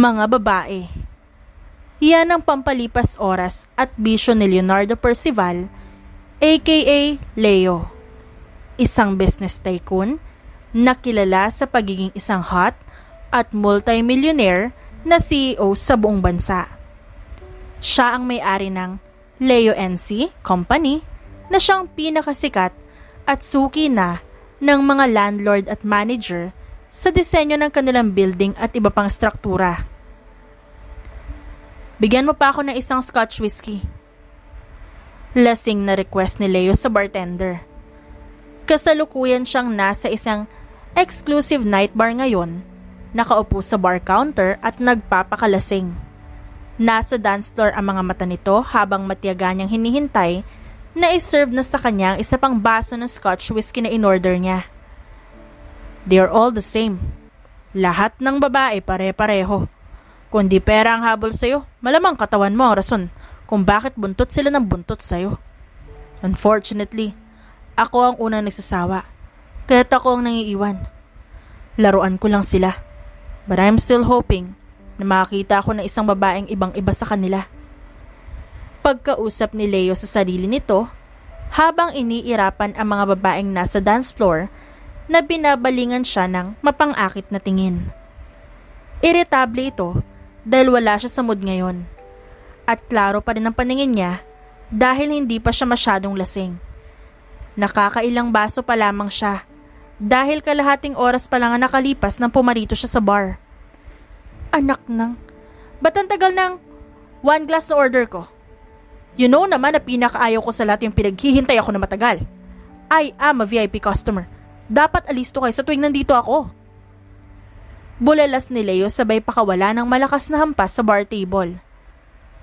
mga babae. Iyan ang pampalipas oras at bisyo ni Leonardo Percival, aka Leo. Isang business tycoon na kilala sa pagiging isang hot at multimillionaire na CEO sa buong bansa. Siya ang may-ari ng Leo NC Company na siyang pinakasikat at suki na ng mga landlord at manager sa disenyo ng kanilang building at iba pang struktura. Bigyan mo pa ako ng isang scotch whiskey. Lasing na request ni Leo sa bartender. Kasalukuyan siyang nasa isang exclusive night bar ngayon. Nakaupo sa bar counter at nagpapakalasing. Nasa dance floor ang mga mata nito habang matiyaga niyang hinihintay na iserve na sa kanya ang isa pang baso ng scotch whiskey na inorder niya. They are all the same. Lahat ng babae pare-pareho. Kundi pera ang habol sa'yo, malamang katawan mo ang rason kung bakit buntot sila ng buntot sa'yo. Unfortunately, ako ang unang nagsasawa. Kaya't ako ang nangiiwan. Laruan ko lang sila. But I'm still hoping na makakita ako ng isang babaeng ibang iba sa kanila. Pagkausap ni Leo sa sarili nito, habang iniirapan ang mga babaeng nasa dance floor na binabalingan siya ng mapangakit na tingin. Irritable ito dahil wala siya sa mood ngayon. At klaro pa rin ang paningin niya dahil hindi pa siya masyadong lasing. Nakakailang baso pa lamang siya dahil kalahating oras pa lang ang nakalipas nang pumarito siya sa bar. Anak nang, ba't ang tagal ng one glass na order ko? You know naman na pinakaayaw ko sa lahat yung pinaghihintay ako na matagal. I am a VIP customer. Dapat alisto kayo sa tuwing nandito ako. Bulalas ni Leo sabay pakawala ng malakas na hampas sa bar table.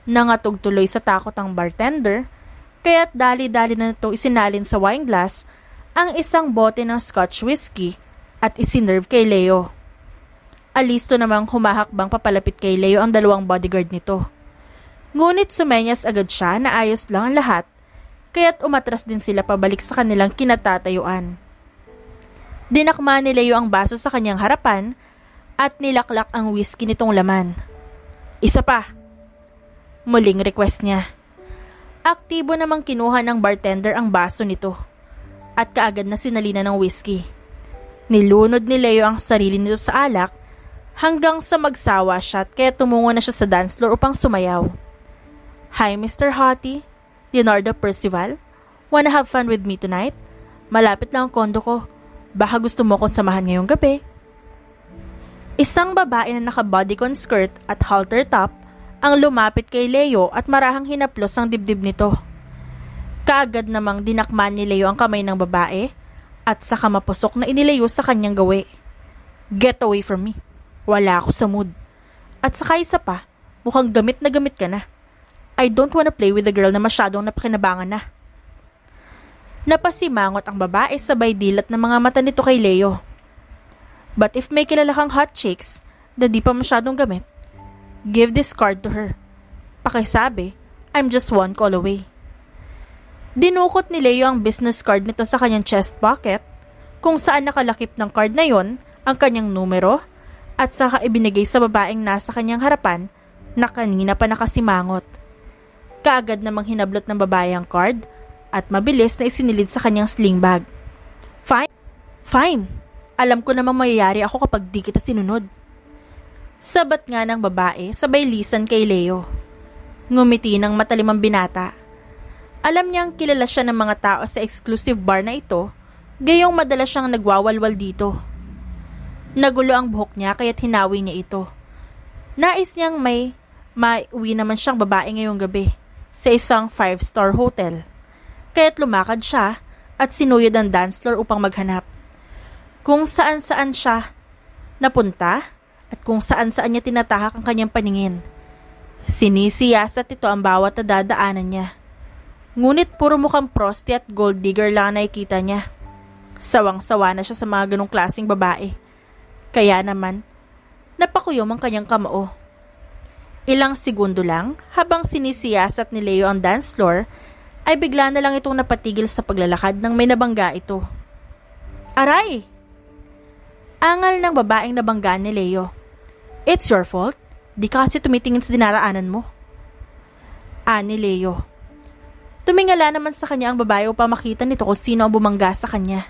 Nangatog tuloy sa takot ang bartender, kaya't dali-dali na ito isinalin sa wine glass ang isang bote ng scotch whiskey at isinerve kay Leo. Alisto namang humahakbang papalapit kay Leo ang dalawang bodyguard nito. Ngunit sumenyas agad siya na ayos lang ang lahat, kaya't umatras din sila pabalik sa kanilang kinatatayuan. Dinakma ni Leo ang baso sa kanyang harapan at nilaklak ang whiskey nitong laman. Isa pa. Muling request niya. Aktibo namang kinuha ng bartender ang baso nito at kaagad na sinalina ng whiskey. Nilunod ni Leo ang sarili nito sa alak hanggang sa magsawa siya at kaya tumungo na siya sa dance floor upang sumayaw. Hi Mr. Hottie, Leonardo Percival. Wanna have fun with me tonight? Malapit lang ang kondo ko. Baka gusto mo akong samahan ngayong gabi. Isang babae na naka-bodycon skirt at halter top ang lumapit kay Leo at marahang hinaplos ang dibdib nito. Kaagad namang dinakman ni Leo ang kamay ng babae at sa kamapusok na inilayo sa kanyang gawi. Get away from me. Wala ako sa mood. At saka isa pa, mukhang gamit na gamit ka na. I don't wanna play with a girl na masyadong napakinabangan na. Napasimangot ang babae sabay dilat ng mga mata nito kay Leo. But if may kilala kang hot chicks na di pa masyadong gamit, give this card to her. Pakisabi, I'm just one call away. Dinukot ni Leo ang business card nito sa kanyang chest pocket kung saan nakalakip ng card na yon ang kanyang numero at saka ibinigay sa babaeng nasa kanyang harapan na kanina pa nakasimangot. Kaagad namang hinablot ng babae ang card at mabilis na isinilid sa kanyang sling bag. Fine. Fine. Alam ko namang mayayari ako kapag di kita sinunod. Sabat nga ng babae, sabay lisan kay Leo. Ngumiti ng matalimang binata. Alam niyang kilala siya ng mga tao sa exclusive bar na ito, gayong madalas siyang nagwawalwal dito. Nagulo ang buhok niya kaya't hinawi niya ito. Nais niyang may mauwi naman siyang babae ngayong gabi sa isang five-star hotel. Kaya't lumakad siya at sinuyod ang dance floor upang maghanap kung saan-saan siya napunta at kung saan-saan niya tinatahak ang kanyang paningin. Sinisiyasat ito ang bawat nadadaanan niya. Ngunit puro mukhang prosti at gold digger lang ang nakikita niya. Sawang-sawa na siya sa mga ganong klaseng babae. Kaya naman, napakuyom ang kanyang kamao. Ilang segundo lang, habang sinisiyasat ni Leo ang dance floor, ay bigla na lang itong napatigil sa paglalakad nang may nabangga ito. Aray! Angal ng babaeng nabangga ni Leo. It's your fault. Di kasi tumitingin sa dinaraanan mo. Ani Leo. Tumingala naman sa kanya ang babae upang makita nito kung sino ang bumangga sa kanya.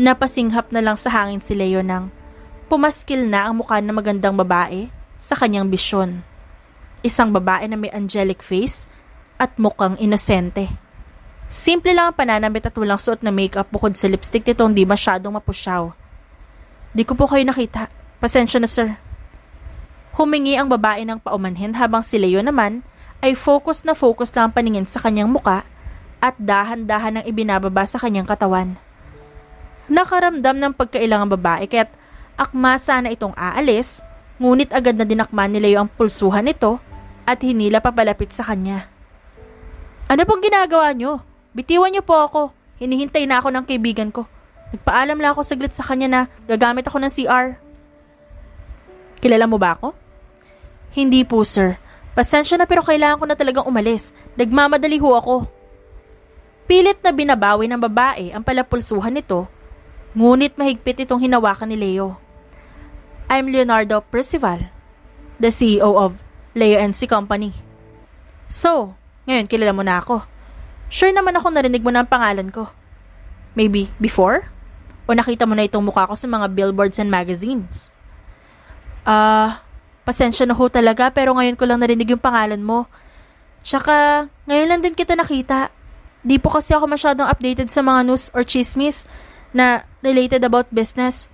Napasinghap na lang sa hangin si Leo nang pumaskil na ang mukha ng magandang babae sa kanyang bisyon. Isang babae na may angelic face at mukhang inosente. Simple lang ang pananamit at walang suot na makeup bukod sa lipstick nitong hindi masyadong mapusyaw. Di ko po kayo nakita. Pasensya na sir. Humingi ang babae ng paumanhin habang si Leo naman ay focus na focus lang paningin sa kanyang muka at dahan-dahan ang ibinababa sa kanyang katawan. Nakaramdam ng pagkailangang babae kaya't akma sana itong aalis, ngunit agad na dinakman ni Leo ang pulsuhan nito at hinila papalapit sa kanya. Ano pong ginagawa nyo? Bitiwan niyo po ako. Hinihintay na ako ng kaibigan ko. Nagpaalam lang ako saglit sa kanya na gagamit ako ng CR. Kilala mo ba ako? Hindi po, sir. Pasensya na pero kailangan ko na talagang umalis. Nagmamadali ho ako. Pilit na binabawi ng babae ang palapulsuhan nito, ngunit mahigpit itong hinawakan ni Leo. I'm Leonardo Percival, the CEO of Leo NC Company. So, ngayon kilala mo na ako. Sure naman ako narinig mo na ang pangalan ko. Maybe before? o nakita mo na itong mukha ko sa mga billboards and magazines. Ah, uh, pasensya na ho talaga pero ngayon ko lang narinig yung pangalan mo. Tsaka, ngayon lang din kita nakita. Di po kasi ako masyadong updated sa mga news or chismis na related about business.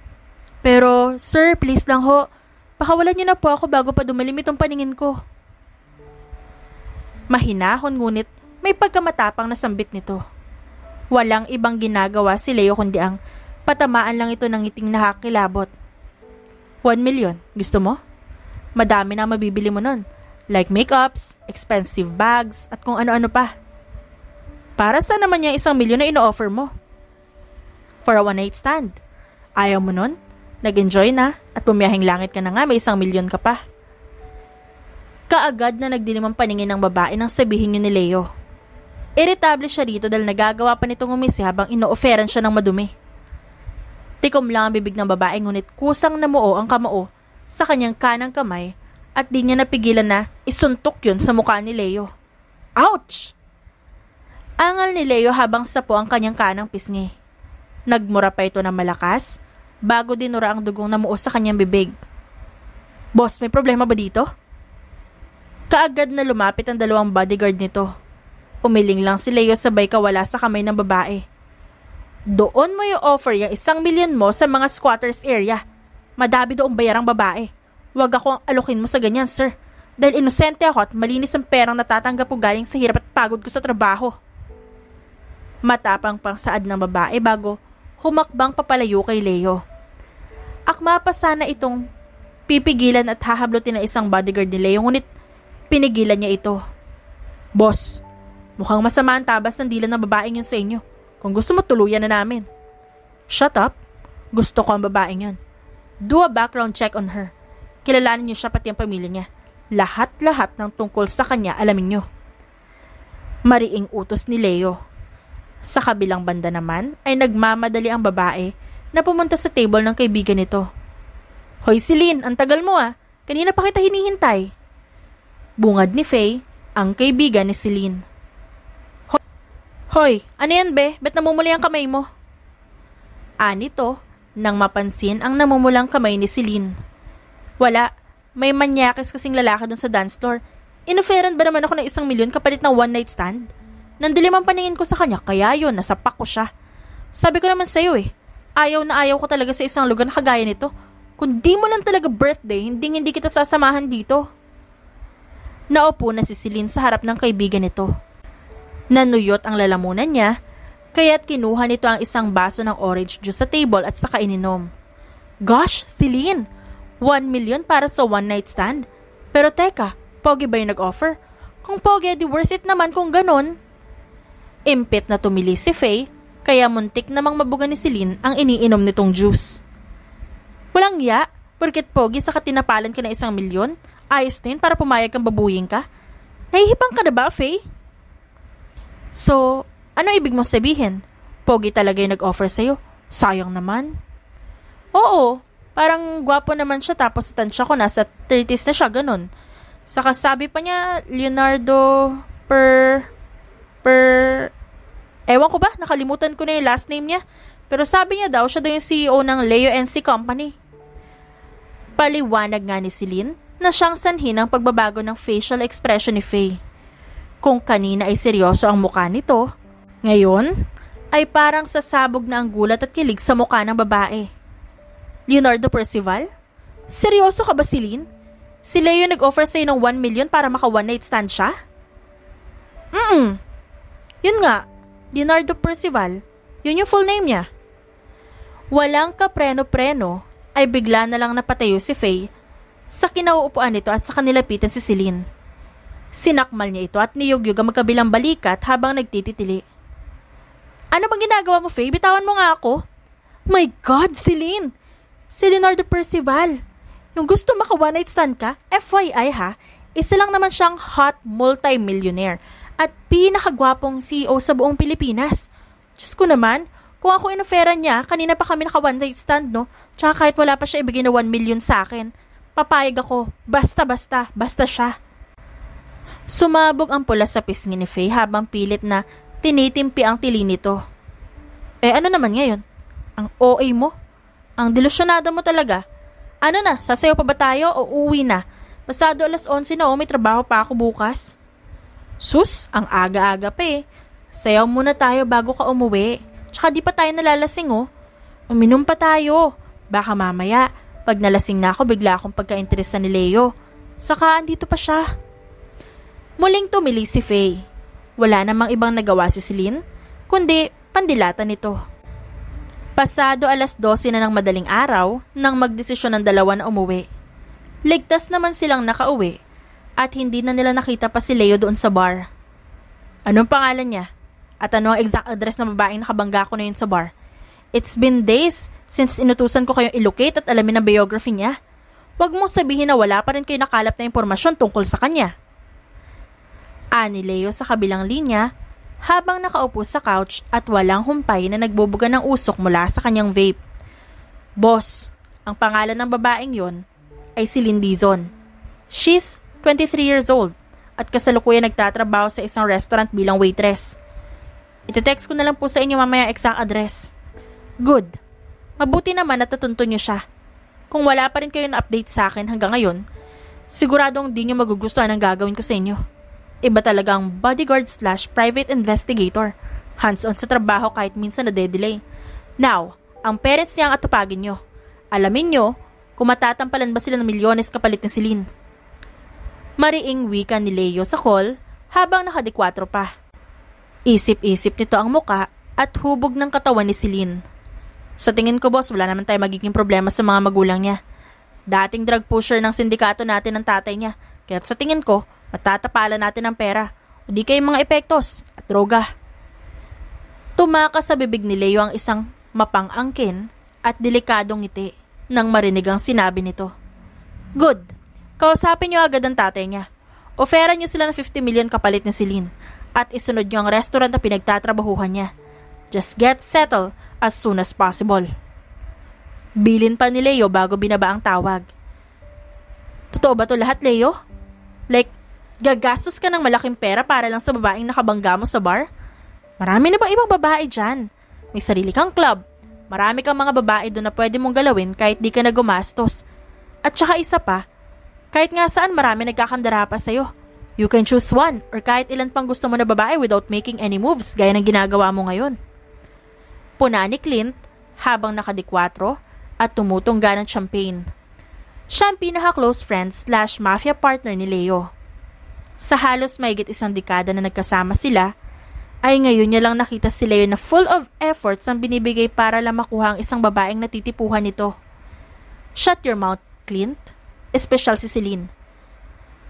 Pero, sir, please lang ho, pakawalan niyo na po ako bago pa dumalim itong paningin ko. Mahinahon ngunit may pagkamatapang na sambit nito. Walang ibang ginagawa si Leo kundi ang Napatamaan lang ito ng ngiting nakakilabot. 1 million, gusto mo? Madami na mabibili mo nun. Like makeups, expensive bags, at kung ano-ano pa. Para sa naman niya isang milyon na ino-offer mo? For a one-night stand. Ayaw mo nun? Nag-enjoy na at pumiyahing langit ka na nga may isang milyon ka pa. Kaagad na nagdilim ang paningin ng babae nang sabihin yun ni Leo. Irritable siya dito dahil nagagawa pa nitong umisi eh, habang ino-offeran siya ng madumi. Tikom lang ang bibig ng babae ngunit kusang namuo ang kamao sa kanyang kanang kamay at di niya napigilan na isuntok yon sa mukha ni Leo. Ouch! Angal ni Leo habang sapo ang kanyang kanang pisngi. Nagmura pa ito ng malakas bago dinura ang dugong namuo sa kanyang bibig. Boss, may problema ba dito? Kaagad na lumapit ang dalawang bodyguard nito. Umiling lang si Leo sabay kawala sa kamay ng babae. Doon mo i-offer yung isang million mo sa mga squatters area. Madabi doong bayarang babae. Huwag akong alukin mo sa ganyan, sir. Dahil inosente ako at malinis ang perang natatanggap ko galing sa hirap at pagod ko sa trabaho. Matapang pang saad ng babae bago humakbang papalayo kay Leo. Akma pa sana itong pipigilan at hahablotin ng isang bodyguard ni Leo ngunit pinigilan niya ito. Boss, mukhang masama ang tabas ng dila ng babaeng yun sa inyo. Kung gusto mo, tuluyan na namin. Shut up. Gusto ko ang babaeng yan. Do a background check on her. Kilalanin niyo siya pati ang pamilya niya. Lahat-lahat ng tungkol sa kanya alamin niyo. Mariing utos ni Leo. Sa kabilang banda naman ay nagmamadali ang babae na pumunta sa table ng kaibigan nito. Hoy Celine, ang tagal mo ah. Kanina pa kita hinihintay. Bungad ni Faye, ang kaibigan ni Celine. Hoy, ano yan be? Ba't namumuli ang kamay mo? Ani ah, to, nang mapansin ang namumulang kamay ni Celine. Wala, may manyakis kasing lalaki dun sa dance floor. Inoferan ba naman ako ng isang milyon kapalit ng one night stand? Nandilim ang paningin ko sa kanya, kaya yun, nasapak ko siya. Sabi ko naman sa'yo eh, ayaw na ayaw ko talaga sa isang lugar na kagaya nito. Kung di mo lang talaga birthday, hindi hindi kita sasamahan dito. Naupo na si Celine sa harap ng kaibigan nito. Nanuyot ang lalamunan niya, kaya't kinuha nito ang isang baso ng orange juice sa table at saka ininom. Gosh, Celine! 1 million para sa one night stand? Pero teka, pogi ba yung nag-offer? Kung pogi, di worth it naman kung ganun. Impit na tumili si Faye, kaya muntik namang mabuga ni Celine ang iniinom nitong juice. Walang ya, Porkit pogi sa katinapalan ka ng isang milyon, ayos din para pumayag kang babuying ka? Nahihipang ka na ba, Faye? So, ano ibig mong sabihin? Pogi talaga yung nag-offer sa'yo. Sayang naman. Oo, parang gwapo naman siya tapos tansya ko, nasa 30s na siya, ganun. Saka sabi pa niya, Leonardo per, per, ewan ko ba, nakalimutan ko na yung last name niya. Pero sabi niya daw, siya daw yung CEO ng Leo NC Company. Paliwanag nga ni Celine na siyang sanhi ng pagbabago ng facial expression ni Faye. Kung kanina ay seryoso ang mukha nito, ngayon ay parang sasabog na ang gulat at kilig sa mukha ng babae. Leonardo Percival? Seryoso ka ba, Celine? Sila yung nag-offer sa'yo ng 1 million para maka one night stand siya? Mm-mm. Yun nga, Leonardo Percival, yun yung full name niya. Walang kapreno-preno ay bigla na lang napatayo si Faye sa kinauupuan nito at sa kanilapitan si Celine. Sinakmal niya ito at niyugyug ang magkabilang balikat habang nagtititili. Ano bang ginagawa mo, Faye? Bitawan mo nga ako. My God, Celine! Si de Percival. Yung gusto maka one night stand ka, FYI ha, isa lang naman siyang hot multi-millionaire at pinakagwapong CEO sa buong Pilipinas. Diyos ko naman, kung ako inofera niya, kanina pa kami naka one night stand, no? Tsaka kahit wala pa siya ibigay na 1 million sa akin, papayag ako, basta-basta, basta siya. Sumabog ang pula sa pisngi ni Faye habang pilit na tinitimpi ang tili nito. Eh ano naman ngayon? Ang OA mo? Ang delusyonado mo talaga? Ano na, sasayaw pa ba tayo o uwi na? Pasado alas 11 na o oh, may trabaho pa ako bukas. Sus, ang aga-aga pa eh. Sayaw muna tayo bago ka umuwi. Tsaka di pa tayo nalalasing oh. Uminom pa tayo. Baka mamaya, pag nalasing na ako, bigla akong pagka-interesa ni Leo. Saka andito pa siya. Muling tumili si Faye. Wala namang ibang nagawa si Celine, kundi pandilatan nito. Pasado alas 12 na ng madaling araw nang magdesisyon ng dalawa na umuwi. Ligtas naman silang nakauwi at hindi na nila nakita pa si Leo doon sa bar. Anong pangalan niya? At ano ang exact address ng babaeng nakabangga ko na yun sa bar? It's been days since inutusan ko kayong ilocate at alamin ang biography niya. Huwag mong sabihin na wala pa rin kayo nakalap na impormasyon tungkol sa kanya ani Leo sa kabilang linya habang nakaupo sa couch at walang humpay na nagbubuga ng usok mula sa kanyang vape. Boss, ang pangalan ng babaeng yon ay si Lindizon. She's 23 years old at kasalukuyan nagtatrabaho sa isang restaurant bilang waitress. Ite-text ko na lang po sa inyo mamaya exact address. Good. Mabuti naman na natunto nyo siya. Kung wala pa rin kayo na update sa akin hanggang ngayon, siguradong di nyo magugustuhan ang gagawin ko sa inyo. Iba talagang bodyguard slash private investigator. Hands-on sa trabaho kahit minsan na delay Now, ang parents niya ang atupagin nyo. Alamin nyo kung matatampalan ba sila ng milyones kapalit ni Celine. Mariing wika ni Leo sa call habang nakadikwatro pa. Isip-isip nito ang muka at hubog ng katawan ni Celine. Sa tingin ko boss, wala naman tayo magiging problema sa mga magulang niya. Dating drug pusher ng sindikato natin ng tatay niya. Kaya sa tingin ko, matatapalan natin ang pera, o di kay mga epektos at droga. Tumakas sa bibig ni Leo ang isang mapangangkin at delikadong ngiti nang marinig ang sinabi nito. Good. Kausapin niyo agad ang tatay niya. Ofera niyo sila ng 50 million kapalit ni Celine at isunod niyo ang restaurant na pinagtatrabahuhan niya. Just get settled as soon as possible. Bilin pa ni Leo bago binaba ang tawag. Totoo ba to lahat, Leo? Like, Gagastos ka ng malaking pera para lang sa babaeng nakabangga mo sa bar? Marami na bang ibang babae dyan? May sarili kang club. Marami kang mga babae doon na pwede mong galawin kahit di ka na At saka isa pa, kahit nga saan marami nagkakandara pa sa'yo. You can choose one or kahit ilan pang gusto mo na babae without making any moves gaya ng ginagawa mo ngayon. Puna ni Clint habang nakadikwatro at tumutong ganang champagne. Siya ang pinaka-close friend slash mafia partner ni Leo sa halos mayigit isang dekada na nagkasama sila, ay ngayon niya lang nakita si Leo na full of efforts ang binibigay para lang makuha ang isang babaeng natitipuhan nito. Shut your mouth, Clint. Espesyal si Celine.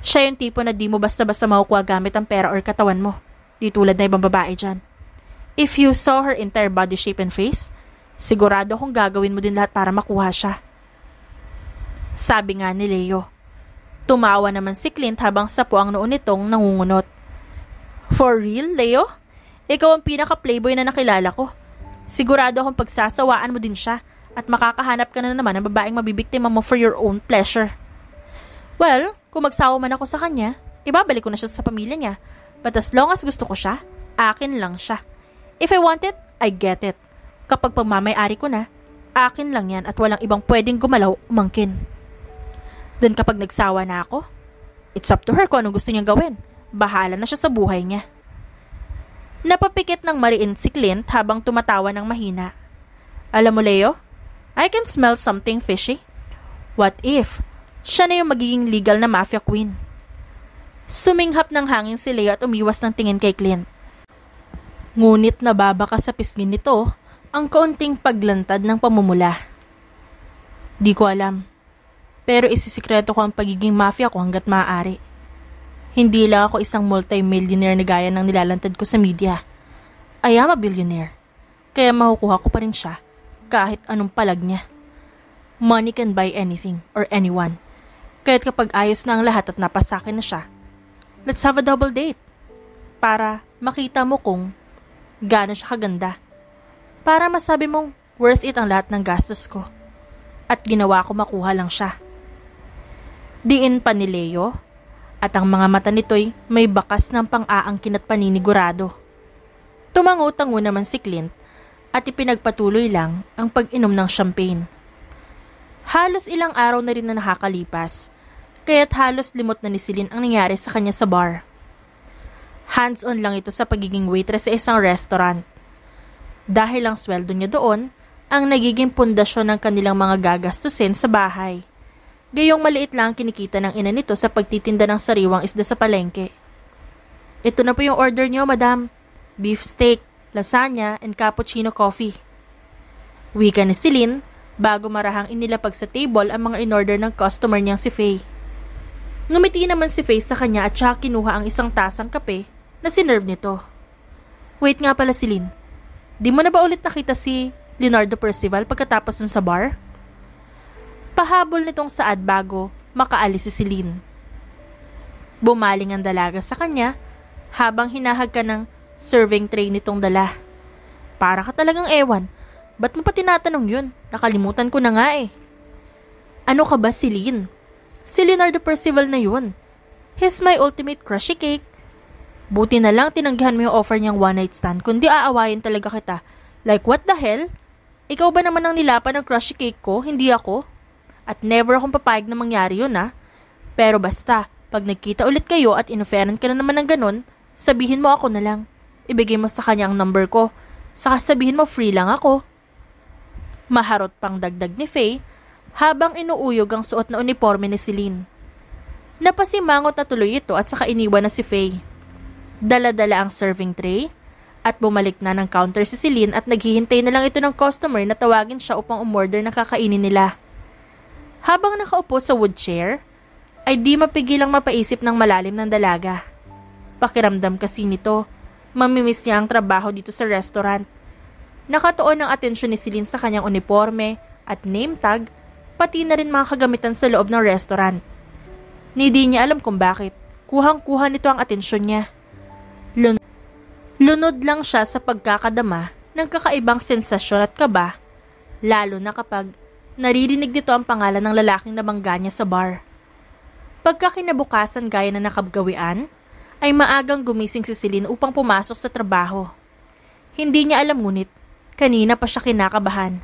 Siya yung tipo na di mo basta-basta makukuha gamit ang pera or katawan mo. Di tulad na ibang babae dyan. If you saw her entire body shape and face, sigurado kong gagawin mo din lahat para makuha siya. Sabi nga ni Leo. Tumawa naman si Clint habang sapo ang noon nitong nangungunot. For real, Leo? Ikaw ang pinaka-playboy na nakilala ko. Sigurado akong pagsasawaan mo din siya at makakahanap ka na naman ng babaeng mabibiktima mo for your own pleasure. Well, kung magsawa man ako sa kanya, ibabalik ko na siya sa pamilya niya. But as long as gusto ko siya, akin lang siya. If I want it, I get it. Kapag pagmamay-ari ko na, akin lang yan at walang ibang pwedeng gumalaw umangkin. Then kapag nagsawa na ako, it's up to her kung anong gusto niyang gawin. Bahala na siya sa buhay niya. Napapikit ng mariin si Clint habang tumatawa ng mahina. Alam mo, Leo, I can smell something fishy. What if siya na yung magiging legal na mafia queen? Suminghap ng hangin si Leo at umiwas ng tingin kay Clint. Ngunit nababaka sa pisngin nito ang kaunting paglantad ng pamumula. Di ko alam pero isisikreto ko ang pagiging mafia ko hanggat maaari. Hindi lang ako isang multi-millionaire na gaya ng nilalantad ko sa media. I am a billionaire. Kaya makukuha ko pa rin siya kahit anong palag niya. Money can buy anything or anyone. Kahit kapag ayos na ang lahat at napasakin na siya, let's have a double date. Para makita mo kung gaano siya kaganda. Para masabi mong worth it ang lahat ng gastos ko. At ginawa ko makuha lang siya diin pa ni Leo. At ang mga mata nito'y may bakas ng pang-aangkin at paninigurado. Tumangutango naman si Clint at ipinagpatuloy lang ang pag-inom ng champagne. Halos ilang araw na rin na nakakalipas, kaya't halos limot na ni Celine ang nangyari sa kanya sa bar. Hands-on lang ito sa pagiging waitress sa isang restaurant. Dahil ang sweldo niya doon, ang nagiging pundasyon ng kanilang mga gagastusin sa bahay. Gayong maliit lang kinikita ng ina nito sa pagtitinda ng sariwang isda sa palengke. Ito na po yung order niyo, madam. Beef steak, lasagna, and cappuccino coffee. Wika ni Celine bago marahang inilapag sa table ang mga inorder ng customer niyang si Faye. Ngumiti naman si Faye sa kanya at siya kinuha ang isang tasang kape na sinerve nito. Wait nga pala Celine, di mo na ba ulit nakita si Leonardo Percival pagkatapos nun sa bar? Pahabol nitong saad bago makaalis si Celine. Bumaling ang dalaga sa kanya habang hinahagka ng serving tray nitong dala. Para ka talagang ewan. Ba't mo pa tinatanong yun? Nakalimutan ko na nga eh. Ano ka ba, Celine? Si Leonardo Percival na yun. He's my ultimate crushy eh, cake. Buti na lang tinanggihan mo yung offer niyang one night stand, kundi aawayin talaga kita. Like what the hell? Ikaw ba naman ang nilapan ng crushy eh, cake ko, hindi ako? At never akong papayag na mangyari yun ha. Ah. Pero basta, pag nagkita ulit kayo at inoferan ka na naman ng ganun, sabihin mo ako na lang. Ibigay mo sa kanya ang number ko. Saka sabihin mo free lang ako. Maharot pang dagdag ni Faye habang inuuyog ang suot na uniforme ni Celine. Napasimangot na tuloy ito at saka iniwan na si Faye. Dala-dala ang serving tray at bumalik na ng counter si Celine at naghihintay na lang ito ng customer na tawagin siya upang umorder ng kakainin nila. Habang nakaupo sa woodchair, ay di mapigilang mapaisip ng malalim ng dalaga. Pakiramdam kasi nito, mamimiss niya ang trabaho dito sa restaurant. Nakatuon ang atensyon ni Celine sa kanyang uniforme at name tag, pati na rin mga kagamitan sa loob ng restaurant. Ni Hindi niya alam kung bakit. Kuhang-kuha nito ang atensyon niya. Lun- lunod lang siya sa pagkakadama ng kakaibang sensasyon at kaba, lalo na kapag Naririnig nito ang pangalan ng lalaking nabangga niya sa bar. Pagka kinabukasan gaya na nakabgawian, ay maagang gumising si Celine upang pumasok sa trabaho. Hindi niya alam ngunit, kanina pa siya kinakabahan.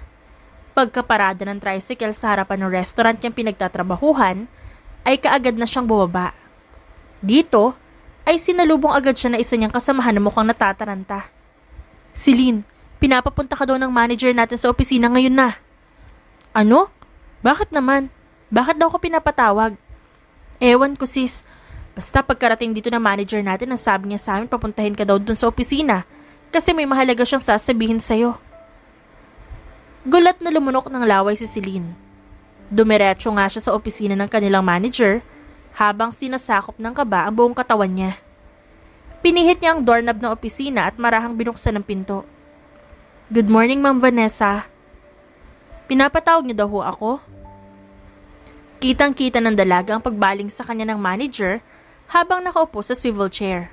Pagkaparada ng tricycle sa harapan ng restaurant niyang pinagtatrabahuhan, ay kaagad na siyang bumaba. Dito, ay sinalubong agad siya na isa niyang kasamahan na mukhang natataranta. Celine, pinapapunta ka daw ng manager natin sa opisina ngayon na. Ano? Bakit naman? Bakit daw ako pinapatawag? Ewan ko sis. Basta pagkarating dito na manager natin ang sabi niya sa amin papuntahin ka daw dun sa opisina kasi may mahalaga siyang sasabihin sa'yo. Gulat na lumunok ng laway si Celine. Dumiretso nga siya sa opisina ng kanilang manager habang sinasakop ng kaba ang buong katawan niya. Pinihit niya ang doorknob ng opisina at marahang binuksan ang pinto. Good morning, Ma'am Vanessa. Pinapatawag niyo daw ho ako? Kitang-kita ng dalaga ang pagbaling sa kanya ng manager habang nakaupo sa swivel chair.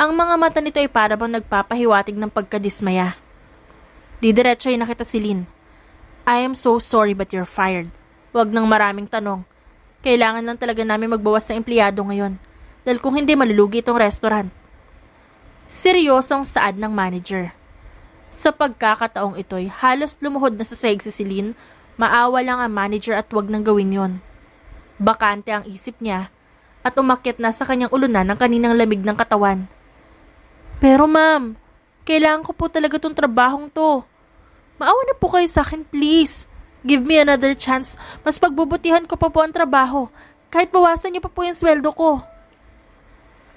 Ang mga mata nito ay parabang nagpapahiwatig ng pagkadismaya. Didiretso ay nakita si Lin. I am so sorry but you're fired. Huwag ng maraming tanong. Kailangan lang talaga namin magbawas ng empleyado ngayon dahil kung hindi malulugi itong restaurant. Seryosong saad ng manager. Sa pagkakataong ito'y halos lumuhod na sa sahig si Celine, maawa lang ang manager at wag nang gawin yon. Bakante ang isip niya at umakyat na sa kanyang ulunan ng kaninang lamig ng katawan. Pero ma'am, kailangan ko po talaga tong trabahong to. Maawa na po kayo sa akin, please. Give me another chance. Mas pagbubutihan ko pa po ang trabaho. Kahit bawasan niyo pa po yung sweldo ko.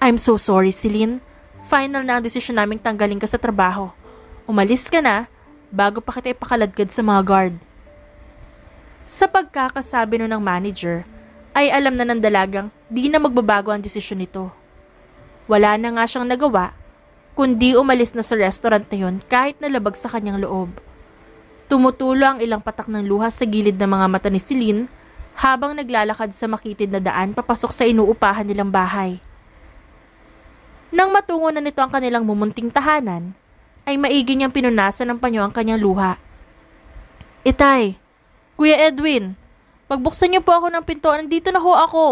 I'm so sorry, Celine. Final na ang desisyon naming tanggalin ka sa trabaho. Umalis ka na bago pa kita ipakaladkad sa mga guard. Sa pagkakasabi no ng manager, ay alam na ng dalagang di na magbabago ang desisyon nito. Wala na nga siyang nagawa, kundi umalis na sa restaurant na yun kahit nalabag sa kanyang loob. Tumutulo ang ilang patak ng luha sa gilid ng mga mata ni Celine habang naglalakad sa makitid na daan papasok sa inuupahan nilang bahay. Nang matungo na nito ang kanilang mumunting tahanan, ay maigi niyang pinunasan ng panyo ang kanyang luha. Itay, Kuya Edwin, pagbuksan niyo po ako ng pintuan, nandito na ho ako.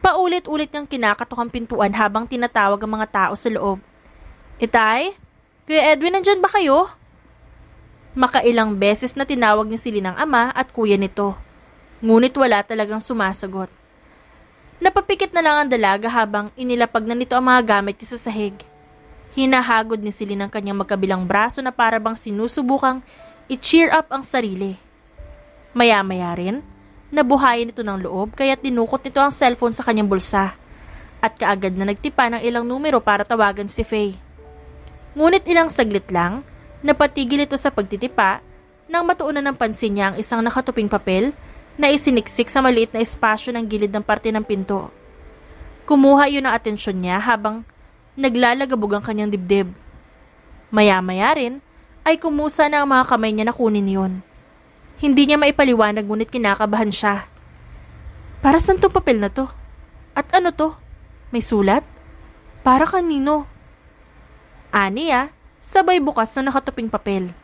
Paulit-ulit niyang kinakatok ang pintuan habang tinatawag ang mga tao sa loob. Itay, Kuya Edwin, nandyan ba kayo? Makailang beses na tinawag niya sila ng ama at kuya nito. Ngunit wala talagang sumasagot. Napapikit na lang ang dalaga habang inilapag na nito ang mga gamit niya sa sahig. Hinahagod ni Celine ang kanyang magkabilang braso na parabang sinusubukang i-cheer up ang sarili. Maya-maya rin, nabuhayin ito ng loob kaya tinukot nito ang cellphone sa kanyang bulsa at kaagad na nagtipa ng ilang numero para tawagan si Faye. Ngunit ilang saglit lang, napatigil ito sa pagtitipa nang matuunan ng pansin niya ang isang nakatuping papel na isiniksik sa maliit na espasyo ng gilid ng parte ng pinto. Kumuha yun ang atensyon niya habang Naglalagabog ang kanyang dibdib. Maya-maya rin, ay kumusa na ang mga kamay niya na kunin yon. Hindi niya maipaliwanag ngunit kinakabahan siya. Para saan tong papel na to? At ano to? May sulat? Para kanino? Aniya, sabay bukas na nakatuping papel.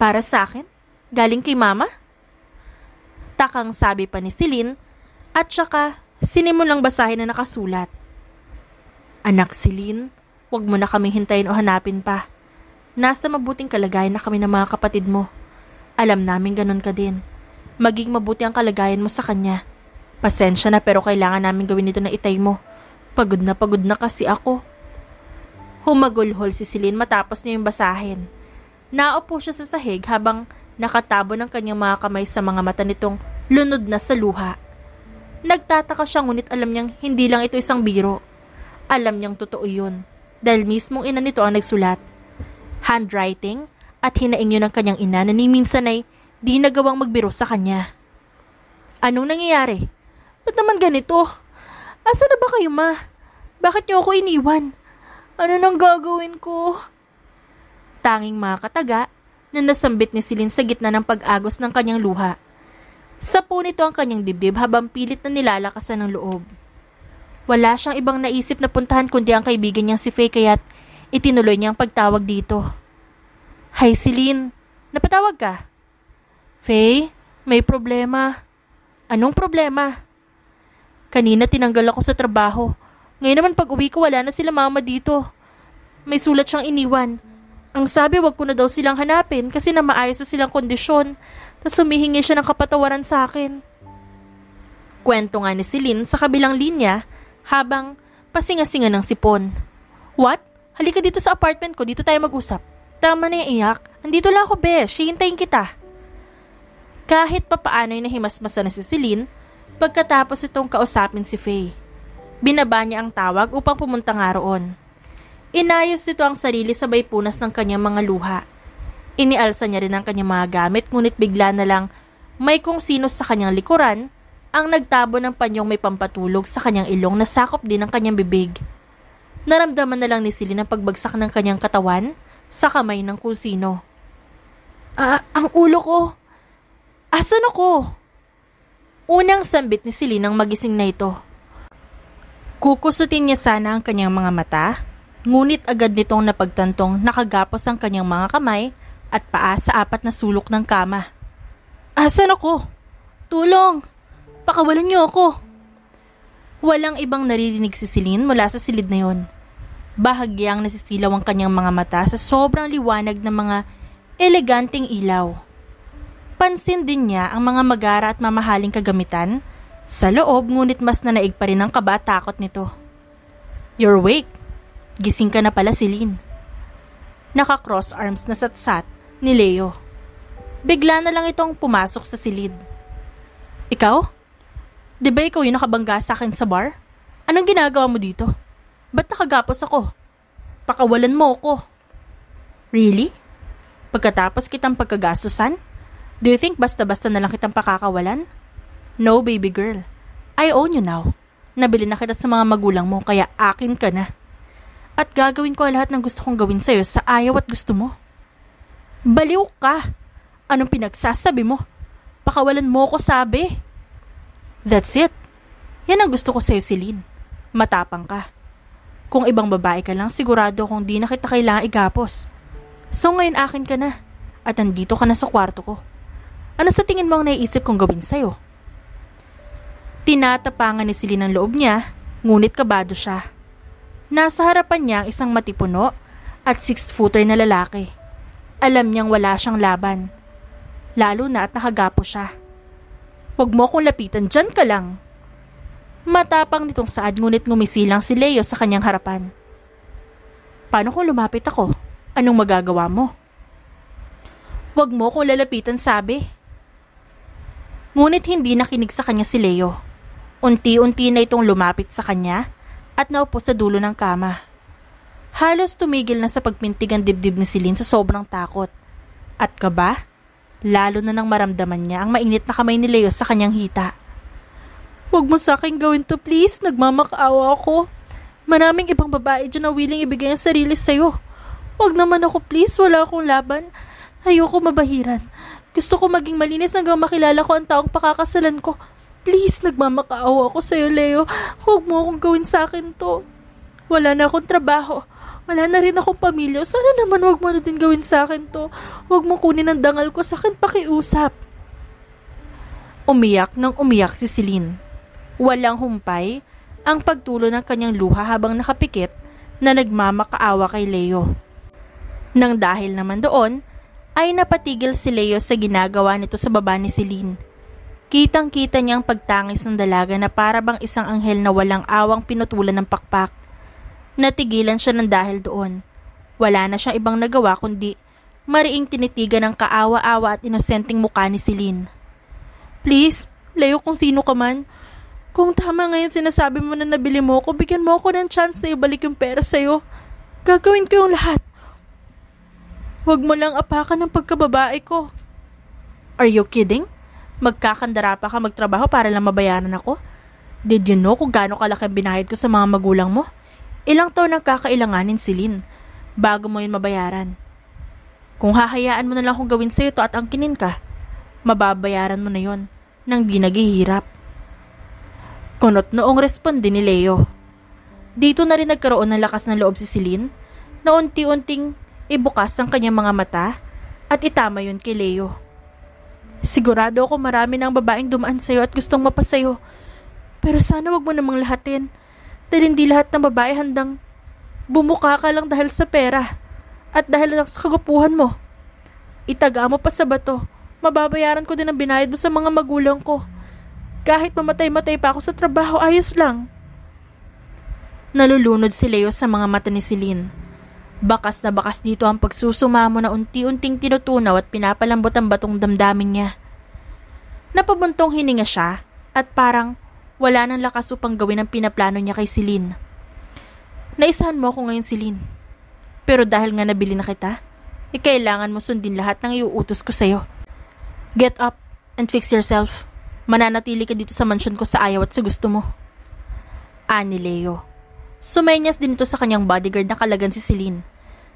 Para sa akin? Galing kay mama? Takang sabi pa ni Celine at saka sinimulang basahin na nakasulat. Anak si Lynn, huwag mo na kaming hintayin o hanapin pa. Nasa mabuting kalagayan na kami ng mga kapatid mo. Alam namin ganun ka din. Maging mabuti ang kalagayan mo sa kanya. Pasensya na pero kailangan namin gawin ito na itay mo. Pagod na pagod na kasi ako. Humagulhol si Celine matapos niya yung basahin. Naupo siya sa sahig habang nakatabo ng kanyang mga kamay sa mga mata nitong lunod na sa luha. Nagtataka siya ngunit alam niyang hindi lang ito isang biro. Alam niyang totoo yun dahil mismong ina nito ang nagsulat. Handwriting at hinaing yun ng kanyang ina na ni minsan ay di nagawang magbiro sa kanya. Anong nangyayari? Ba't naman ganito? Asa na ba kayo ma? Bakit niyo ako iniwan? Ano nang gagawin ko? Tanging mga kataga na nasambit ni Silin sa gitna ng pag-agos ng kanyang luha. Sa nito ang kanyang dibdib habang pilit na nilalakasan ng loob. Wala siyang ibang naisip na puntahan kundi ang kaibigan niyang si Faye kaya itinuloy niya ang pagtawag dito. Hi, Celine. Napatawag ka? Faye, may problema. Anong problema? Kanina tinanggal ako sa trabaho. Ngayon naman pag uwi ko wala na sila mama dito. May sulat siyang iniwan. Ang sabi wag ko na daw silang hanapin kasi na maayos na silang kondisyon. Tapos humihingi siya ng kapatawaran sa akin. Kwento nga ni Celine sa kabilang linya habang pasingasinga ng sipon. What? Halika dito sa apartment ko, dito tayo mag-usap. Tama na yung iyak. Andito lang ako, besh. Hihintayin kita. Kahit papaano'y nahimasmasa na si Celine, pagkatapos itong kausapin si Faye. Binaba niya ang tawag upang pumunta nga roon. Inayos nito ang sarili sabay punas ng kanyang mga luha. Inialsa niya rin ang kanyang mga gamit ngunit bigla na lang may kung sino sa kanyang likuran ang nagtabo ng panyong may pampatulog sa kanyang ilong na sakop din ang kanyang bibig. Naramdaman na lang ni Celine ang pagbagsak ng kanyang katawan sa kamay ng kusino. Ah, ang ulo ko! Asan ako? Unang sambit ni Celine ang magising na ito. Kukusutin niya sana ang kanyang mga mata, ngunit agad nitong napagtantong nakagapos ang kanyang mga kamay at paa sa apat na sulok ng kama. Asan ako? Tulong! Pakawalan niyo ako! Walang ibang naririnig si Celine mula sa silid na yon. Bahagyang nasisilaw ang kanyang mga mata sa sobrang liwanag ng mga eleganteng ilaw. Pansin din niya ang mga magara at mamahaling kagamitan sa loob ngunit mas nanaig pa rin ang kaba takot nito. You're awake. Gising ka na pala Celine. Nakakross arms na satsat ni Leo. Bigla na lang itong pumasok sa silid. Ikaw? Di ba ikaw yung nakabangga sa akin sa bar? Anong ginagawa mo dito? Ba't nakagapos ako? Pakawalan mo ako. Really? Pagkatapos kitang pagkagastusan? Do you think basta-basta na lang kitang pakakawalan? No, baby girl. I own you now. Nabili na kita sa mga magulang mo, kaya akin ka na. At gagawin ko lahat ng gusto kong gawin sa'yo sa ayaw at gusto mo. Baliw ka! Anong pinagsasabi mo? Pakawalan mo ko sabi. That's it. Yan ang gusto ko sa'yo, Celine. Matapang ka. Kung ibang babae ka lang, sigurado kung di na kita kailangan igapos. So ngayon akin ka na. At nandito ka na sa kwarto ko. Ano sa tingin mo ang naiisip kong gawin sa'yo? Tinatapangan ni Celine ang loob niya, ngunit kabado siya. Nasa harapan niya ang isang matipuno at six-footer na lalaki. Alam niyang wala siyang laban. Lalo na at nakagapo siya. Huwag mo akong lapitan, dyan ka lang. Matapang nitong saad ngunit ngumisilang si Leo sa kanyang harapan. Paano kung lumapit ako? Anong magagawa mo? Huwag mo akong lalapitan sabi. Ngunit hindi nakinig sa kanya si Leo. Unti-unti na itong lumapit sa kanya at naupo sa dulo ng kama. Halos tumigil na sa pagpintig ang dibdib ni Celine sa sobrang takot. At kaba? ba? lalo na nang maramdaman niya ang mainit na kamay ni Leo sa kanyang hita. Huwag mo sa akin gawin to please, nagmamakaawa ako. Maraming ibang babae dyan na willing ibigay ang sarili sa'yo. Huwag naman ako please, wala akong laban. Ayoko mabahiran. Gusto ko maging malinis hanggang makilala ko ang taong pakakasalan ko. Please, nagmamakaawa ako sa'yo, Leo. Huwag mo akong gawin sa akin to. Wala na akong trabaho. Wala na rin akong pamilya. Sana naman wag mo na din gawin sa akin to. Wag mo kunin ang dangal ko sa akin pakiusap. Umiyak nang umiyak si Celine. Walang humpay ang pagtulo ng kanyang luha habang nakapikit na nagmamakaawa kay Leo. Nang dahil naman doon, ay napatigil si Leo sa ginagawa nito sa baba ni Celine. Kitang-kita niya ang pagtangis ng dalaga na para bang isang anghel na walang awang pinutulan ng pakpak. Natigilan siya ng dahil doon. Wala na siyang ibang nagawa kundi mariing tinitigan ng kaawa-awa at inosenteng mukha ni Celine. Please, layo kung sino ka man. Kung tama ngayon sinasabi mo na nabili mo ako, bigyan mo ako ng chance na ibalik yung pera sa'yo. Gagawin ko yung lahat. Huwag mo lang apakan ng pagkababae ko. Are you kidding? Magkakandara pa ka magtrabaho para lang mabayaran ako? Did you know kung gaano kalaki ang binayad ko sa mga magulang mo? Ilang taon ang kakailanganin si Lin bago mo yun mabayaran. Kung hahayaan mo na lang kung gawin sa'yo to at angkinin ka, mababayaran mo na yon nang di naghihirap. Kunot noong responde ni Leo. Dito na rin nagkaroon ng lakas ng loob si Celine na unti-unting ibukas ang kanyang mga mata at itama yun kay Leo. Sigurado ako marami ng babaeng dumaan sa'yo at gustong mapasayo. Pero sana wag mo namang lahatin. Dahil hindi lahat ng babae handang bumuka ka lang dahil sa pera at dahil lang sa kagupuhan mo. Itaga mo pa sa bato. Mababayaran ko din ang binayad mo sa mga magulang ko. Kahit mamatay-matay pa ako sa trabaho, ayos lang. Nalulunod si Leo sa mga mata ni Celine. Bakas na bakas dito ang pagsusumamo na unti-unting tinutunaw at pinapalambot ang batong damdamin niya. Napabuntong hininga siya at parang wala nang lakas upang gawin ang pinaplano niya kay Celine. Naisahan mo ako ngayon, Celine. Pero dahil nga nabili na kita, ikailangan eh, mo sundin lahat ng iuutos ko sa'yo. Get up and fix yourself. Mananatili ka dito sa mansion ko sa ayaw at sa gusto mo. Ani Leo. Sumenyas din ito sa kanyang bodyguard na kalagan si Celine.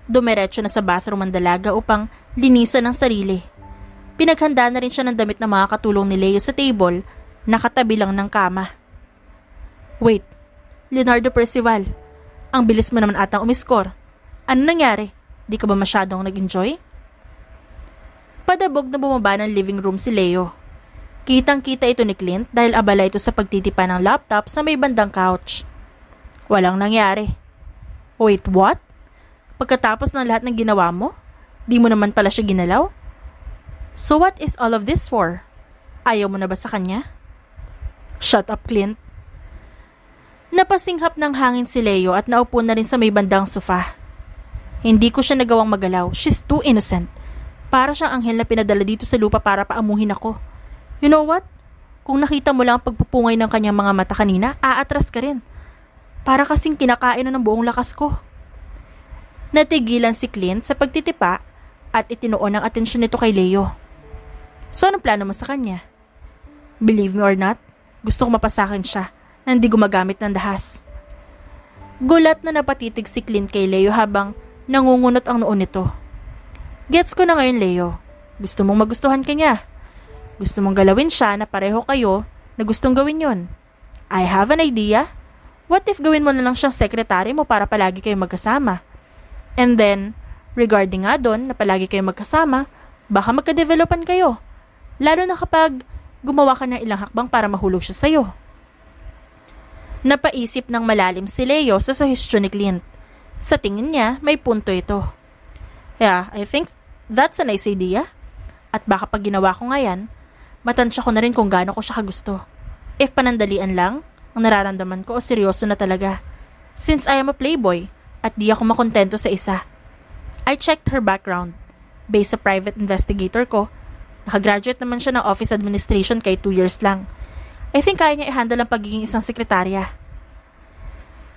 Dumiretso na sa bathroom ang dalaga upang linisan ang sarili. Pinaghanda na rin siya ng damit ng mga katulong ni Leo sa table nakatabi lang ng kama. Wait, Leonardo Percival, ang bilis mo naman atang umiskor. Ano nangyari? Di ka ba masyadong nag-enjoy? Padabog na bumaba ng living room si Leo. Kitang-kita ito ni Clint dahil abala ito sa pagtitipa ng laptop sa may bandang couch. Walang nangyari. Wait, what? Pagkatapos ng lahat ng ginawa mo, di mo naman pala siya ginalaw? So what is all of this for? Ayaw mo na ba sa kanya? Shut up, Clint. Napasinghap ng hangin si Leo at naupo na rin sa may bandang sofa. Hindi ko siya nagawang magalaw. She's too innocent. Para siyang anghel na pinadala dito sa lupa para paamuhin ako. You know what? Kung nakita mo lang ang pagpupungay ng kanyang mga mata kanina, aatras ka rin. Para kasing kinakain na ng buong lakas ko. Natigilan si Clint sa pagtitipa at itinuon ang atensyon nito kay Leo. So anong plano mo sa kanya? Believe me or not, gusto ko mapasakin siya na hindi gumagamit ng dahas. Gulat na napatitig si Clint kay Leo habang nangungunot ang noon nito. Gets ko na ngayon, Leo. Gusto mong magustuhan ka niya. Gusto mong galawin siya na pareho kayo na gustong gawin yon. I have an idea. What if gawin mo na lang siyang sekretary mo para palagi kayo magkasama? And then, regarding nga doon na palagi kayo magkasama, baka magka-developan kayo. Lalo na kapag gumawa ka ng ilang hakbang para mahulog siya sa'yo. Napaisip ng malalim si Leo sa suhestyon ni Clint. Sa tingin niya, may punto ito. Yeah, I think that's a nice idea. At baka pag ginawa ko nga yan, matansya ko na rin kung gaano ko siya kagusto. If panandalian lang, ang nararamdaman ko o seryoso na talaga. Since I am a playboy, at di ako makontento sa isa. I checked her background. Based sa private investigator ko, Nakagraduate naman siya ng office administration kay 2 years lang. I think kaya niya i-handle ang pagiging isang sekretarya.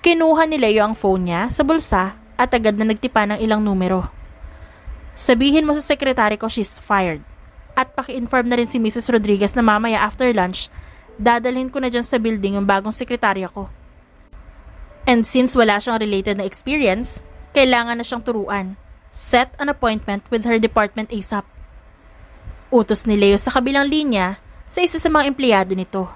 Kinuha ni Leo ang phone niya sa bulsa at agad na nagtipa ng ilang numero. Sabihin mo sa sekretary ko she's fired. At paki-inform na rin si Mrs. Rodriguez na mamaya after lunch, dadalhin ko na dyan sa building yung bagong sekretarya ko. And since wala siyang related na experience, kailangan na siyang turuan. Set an appointment with her department ASAP. Utos ni Leo sa kabilang linya sa isa sa mga empleyado nito.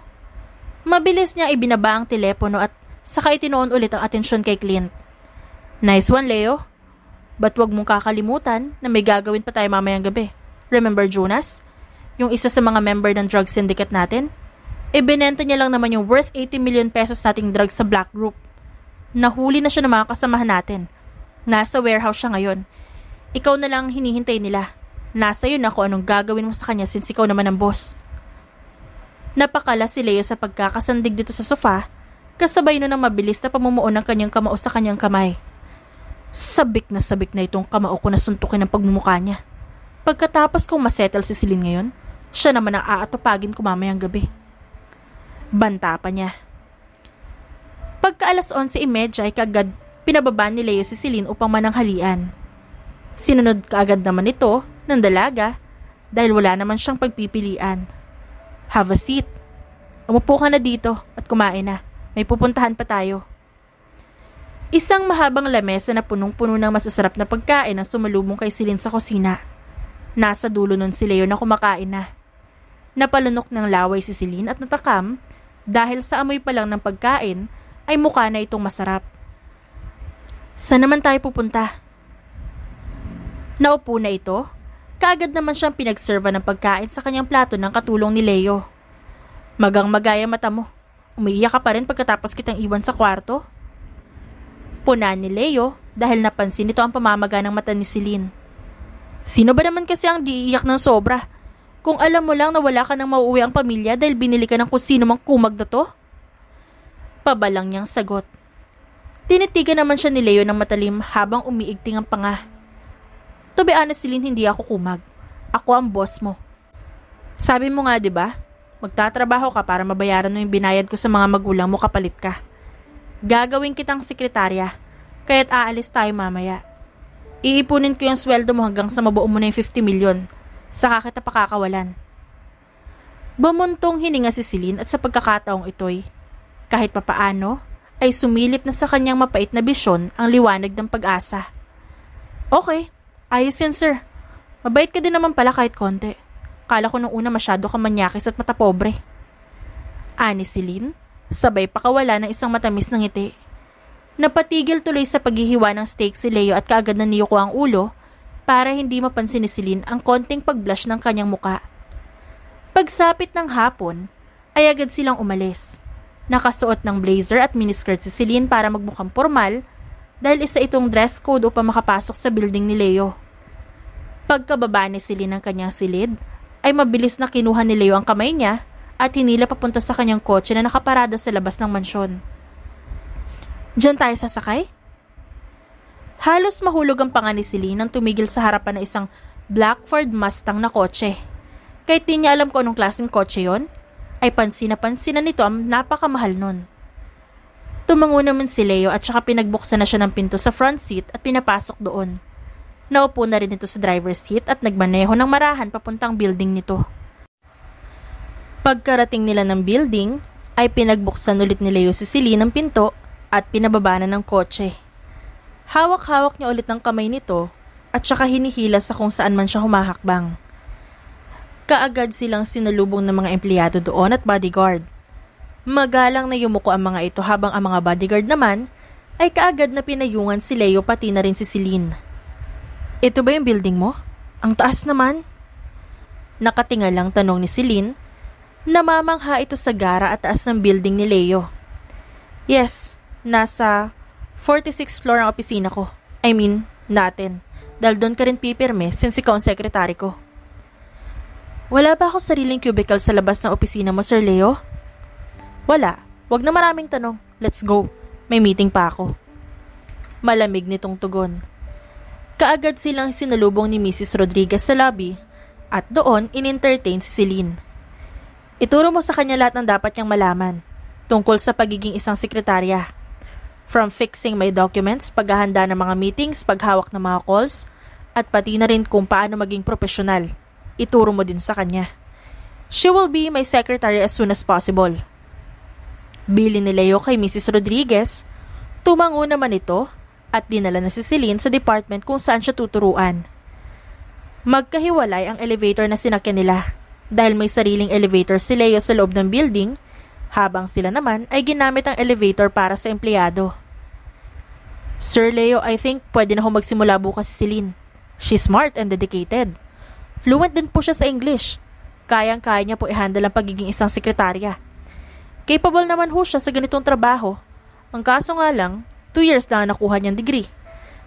Mabilis niya ibinaba ang telepono at saka itinoon ulit ang atensyon kay Clint. Nice one, Leo. But wag mong kakalimutan na may gagawin pa tayo mamayang gabi. Remember Jonas? Yung isa sa mga member ng drug syndicate natin? Ibinenta niya lang naman yung worth 80 million pesos nating drugs sa black group. Nahuli na siya ng mga kasamahan natin. Nasa warehouse siya ngayon. Ikaw na lang hinihintay nila. Nasa iyo na kung anong gagawin mo sa kanya since ikaw naman ang boss. Napakala si Leo sa pagkakasandig dito sa sofa, kasabay nun ang mabilis na pamumuo ng kanyang kamao sa kanyang kamay. Sabik na sabik na itong kamao ko na suntukin ang pagmumukha niya. Pagkatapos kong masettle si Celine ngayon, siya naman ang aatupagin ko mamayang gabi. Banta pa niya. Pagka alas 11.30 ay kagad pinababa ni Leo si Celine upang mananghalian. Sinunod kaagad naman ito ng dalaga dahil wala naman siyang pagpipilian. Have a seat. Umupo ka na dito at kumain na. May pupuntahan pa tayo. Isang mahabang lamesa na punong-puno ng masasarap na pagkain ang sumalubong kay Silin sa kusina. Nasa dulo nun si Leo na kumakain na. Napalunok ng laway si Silin at natakam dahil sa amoy pa lang ng pagkain ay mukha na itong masarap. Saan naman tayo pupunta? Naupo na ito Kagad naman siyang pinagserva ng pagkain sa kanyang plato ng katulong ni Leo. Magang magaya mata mo. Umiiyak ka pa rin pagkatapos kitang iwan sa kwarto. Puna ni Leo dahil napansin nito ang pamamaga ng mata ni Celine. Sino ba naman kasi ang diiyak ng sobra? Kung alam mo lang na wala ka nang mauuwi ang pamilya dahil binili ka ng kung sino mang kumag na to? Pabalang niyang sagot. Tinitigan naman siya ni Leo ng matalim habang umiigting ang panga. To be honest, Celine, hindi ako kumag. Ako ang boss mo. Sabi mo nga, di ba? Magtatrabaho ka para mabayaran mo yung binayad ko sa mga magulang mo kapalit ka. Gagawin kitang sekretarya, kaya't aalis tayo mamaya. Iipunin ko yung sweldo mo hanggang sa mabuo mo na yung 50 million. Saka kita pakakawalan. Bumuntong hininga si Celine at sa pagkakataong ito'y, kahit papaano, ay sumilip na sa kanyang mapait na bisyon ang liwanag ng pag-asa. Okay, Ayos yan, sir. Mabait ka din naman pala kahit konti. Kala ko nung una masyado ka manyakis at matapobre. Ani si Lynn, sabay pakawala ng isang matamis ng ngiti. Napatigil tuloy sa paghihiwa ng steak si Leo at kaagad na niyuko ang ulo para hindi mapansin ni Celine ang konting pagblush ng kanyang muka. Pagsapit ng hapon, ay agad silang umalis. Nakasuot ng blazer at miniskirt si Celine para magmukhang formal dahil isa itong dress code upang makapasok sa building ni Leo. Pagkababa ni Celine ng kanyang silid, ay mabilis na kinuha ni Leo ang kamay niya at hinila papunta sa kanyang kotse na nakaparada sa labas ng mansyon. Diyan tayo sasakay? Halos mahulog ang panga ni Celine nang tumigil sa harapan ng isang Black Ford Mustang na kotse. Kahit di niya alam kung anong klaseng kotse yon, ay pansin na pansin na nito ang napakamahal nun. Tumango naman si Leo at saka pinagbuksan na siya ng pinto sa front seat at pinapasok doon. Naupo na rin ito sa driver's seat at nagmaneho ng marahan papuntang building nito. Pagkarating nila ng building, ay pinagbuksan ulit ni Leo si Celine ng pinto at pinababa na ng kotse. Hawak-hawak niya ulit ng kamay nito at saka hinihila sa kung saan man siya humahakbang. Kaagad silang sinalubong ng mga empleyado doon at bodyguard. Magalang na yumuko ang mga ito habang ang mga bodyguard naman ay kaagad na pinayungan si Leo pati na rin si Celine. Ito ba yung building mo? Ang taas naman. Nakatinga lang tanong ni Celine. Namamangha ito sa gara at taas ng building ni Leo. Yes, nasa 46th floor ang opisina ko. I mean, natin. Dahil doon ka rin pipirme since ikaw ang sekretary ko. Wala ba akong sariling cubicle sa labas ng opisina mo, Sir Leo? Wala. Wag na maraming tanong. Let's go. May meeting pa ako. Malamig nitong tugon. Kaagad silang sinalubong ni Mrs. Rodriguez sa lobby at doon in-entertain si Celine. Ituro mo sa kanya lahat ng dapat niyang malaman tungkol sa pagiging isang sekretarya. From fixing my documents, paghahanda ng mga meetings, paghawak ng mga calls, at pati na rin kung paano maging profesional. Ituro mo din sa kanya. She will be my secretary as soon as possible. Bili ni Leo kay Mrs. Rodriguez. Tumango naman ito at dinala na si Celine sa department kung saan siya tuturuan. Magkahiwalay ang elevator na sinakyan nila dahil may sariling elevator si Leo sa loob ng building habang sila naman ay ginamit ang elevator para sa empleyado. Sir Leo, I think pwede na ho magsimula bukas si Celine. She's smart and dedicated. Fluent din po siya sa English. Kayang-kaya niya po i-handle ang pagiging isang sekretarya. Capable naman ho siya sa ganitong trabaho. Ang kaso nga lang, 2 years lang nakuha niyang degree.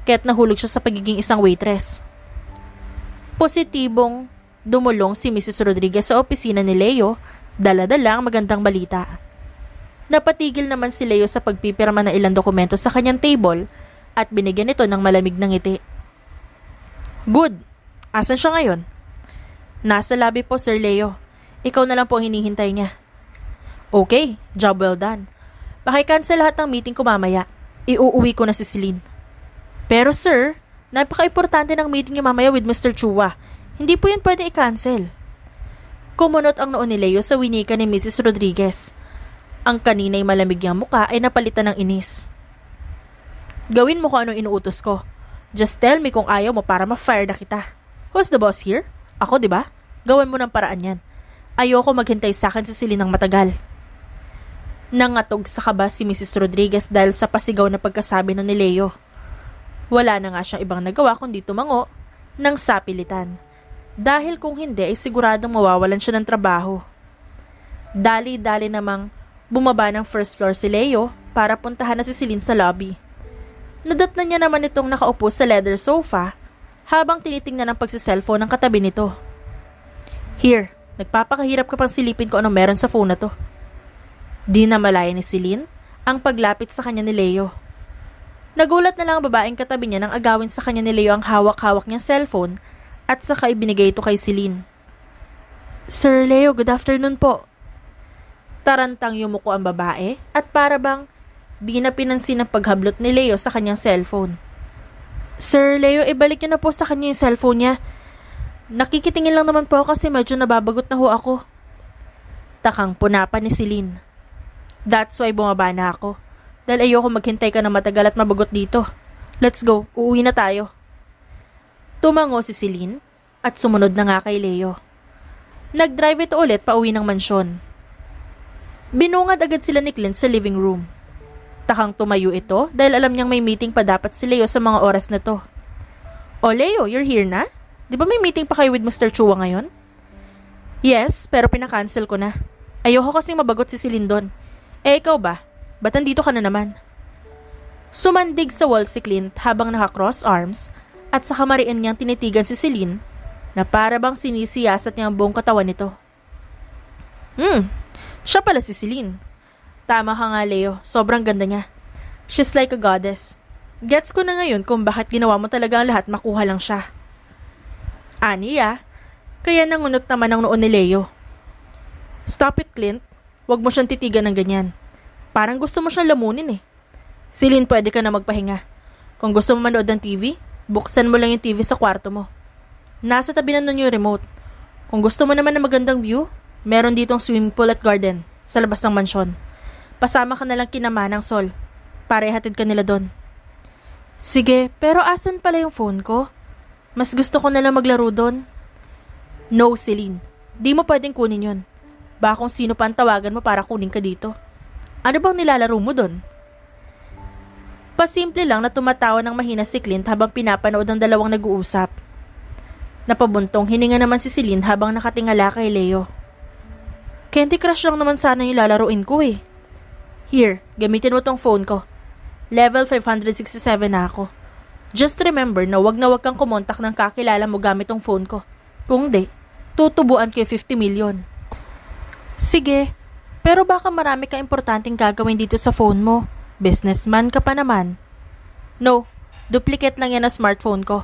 Kaya't nahulog siya sa pagiging isang waitress. Positibong dumulong si Mrs. Rodriguez sa opisina ni Leo, dala-dala ang magandang balita. Napatigil naman si Leo sa pagpipirma ng ilang dokumento sa kanyang table at binigyan ito ng malamig na ngiti. Good! Asan siya ngayon? Nasa labi po, Sir Leo. Ikaw na lang po ang hinihintay niya. Okay, job well done. Pakikancel lahat ng meeting ko mamaya. Iuuwi ko na si Celine. Pero sir, napaka-importante ng meeting niya mamaya with Mr. Chua. Hindi po yun pwede i-cancel. Kumunot ang noon ni Leo sa winika ni Mrs. Rodriguez. Ang kanina'y malamig niyang muka ay napalitan ng inis. Gawin mo ko anong inuutos ko. Just tell me kung ayaw mo para ma-fire na kita. Who's the boss here? Ako, di ba? Gawin mo ng paraan yan. Ayoko maghintay sa akin si Celine ng matagal. Nangatog sa kaba si Mrs. Rodriguez dahil sa pasigaw na pagkasabi ng ni Leo. Wala na nga siyang ibang nagawa kundi tumango ng sapilitan. Dahil kung hindi ay siguradong mawawalan siya ng trabaho. Dali-dali namang bumaba ng first floor si Leo para puntahan na si Celine sa lobby. Nadatnan niya naman itong nakaupo sa leather sofa habang tinitingnan ang pagsiselfone ng katabi nito. Here, nagpapakahirap ka pang silipin ko anong meron sa phone na to. Di na malaya ni Celine ang paglapit sa kanya ni Leo. Nagulat na lang ang babaeng katabi niya nang agawin sa kanya ni Leo ang hawak-hawak niyang cellphone at saka ibinigay ito kay Celine. Sir Leo, good afternoon po. Tarantang yumuko ang babae at para bang di na pinansin ang paghablot ni Leo sa kanyang cellphone. Sir Leo, ibalik niyo na po sa kanya yung cellphone niya. Nakikitingin lang naman po kasi medyo nababagot na ho ako. Takang punapa ni Celine. That's why bumaba na ako. Dahil ayoko maghintay ka na matagal at mabagot dito. Let's go, uuwi na tayo. Tumango si Celine at sumunod na nga kay Leo. Nag-drive ito ulit pa uwi ng mansyon. Binungad agad sila ni Clint sa living room. Takang tumayo ito dahil alam niyang may meeting pa dapat si Leo sa mga oras na to. O oh, Leo, you're here na? Di ba may meeting pa kayo with Mr. Chua ngayon? Yes, pero pinakancel ko na. Ayoko kasing mabagot si Celine doon. Eh ikaw ba? Ba't nandito ka na naman? Sumandig sa wall si Clint habang naka-cross arms at sa kamariin niyang tinitigan si Celine na para bang sinisiyasat niya ang buong katawan nito. Hmm, siya pala si Celine. Tama ka nga, Leo. Sobrang ganda niya. She's like a goddess. Gets ko na ngayon kung bakit ginawa mo talaga ang lahat makuha lang siya. Aniya, kaya nangunot naman ang noon ni Leo. Stop it, Clint. Huwag mo siyang titigan ng ganyan. Parang gusto mo siyang lamunin eh. Silin, pwede ka na magpahinga. Kung gusto mo manood ng TV, buksan mo lang yung TV sa kwarto mo. Nasa tabi na nun yung remote. Kung gusto mo naman ng magandang view, meron ditong swimming pool at garden sa labas ng mansyon. Pasama ka na lang kinama ng sol. Para ihatid ka nila doon. Sige, pero asan pala yung phone ko? Mas gusto ko na lang maglaro doon. No, Celine. Di mo pwedeng kunin yun. Ba kung sino pa ang tawagan mo para kunin ka dito? Ano bang nilalaro mo doon? Pasimple lang na tumatawa ng mahina si Clint habang pinapanood ang dalawang nag-uusap. Napabuntong hininga naman si Celine habang nakatingala kay Leo. Candy Crush lang naman sana yung lalaroin ko eh. Here, gamitin mo tong phone ko. Level 567 na ako. Just remember na wag na wag kang kumontak ng kakilala mo gamit tong phone ko. Kung di, tutubuan ko 50 million. Sige, pero baka marami ka importanteng gagawin dito sa phone mo. Businessman ka pa naman. No, duplicate lang yan ang smartphone ko.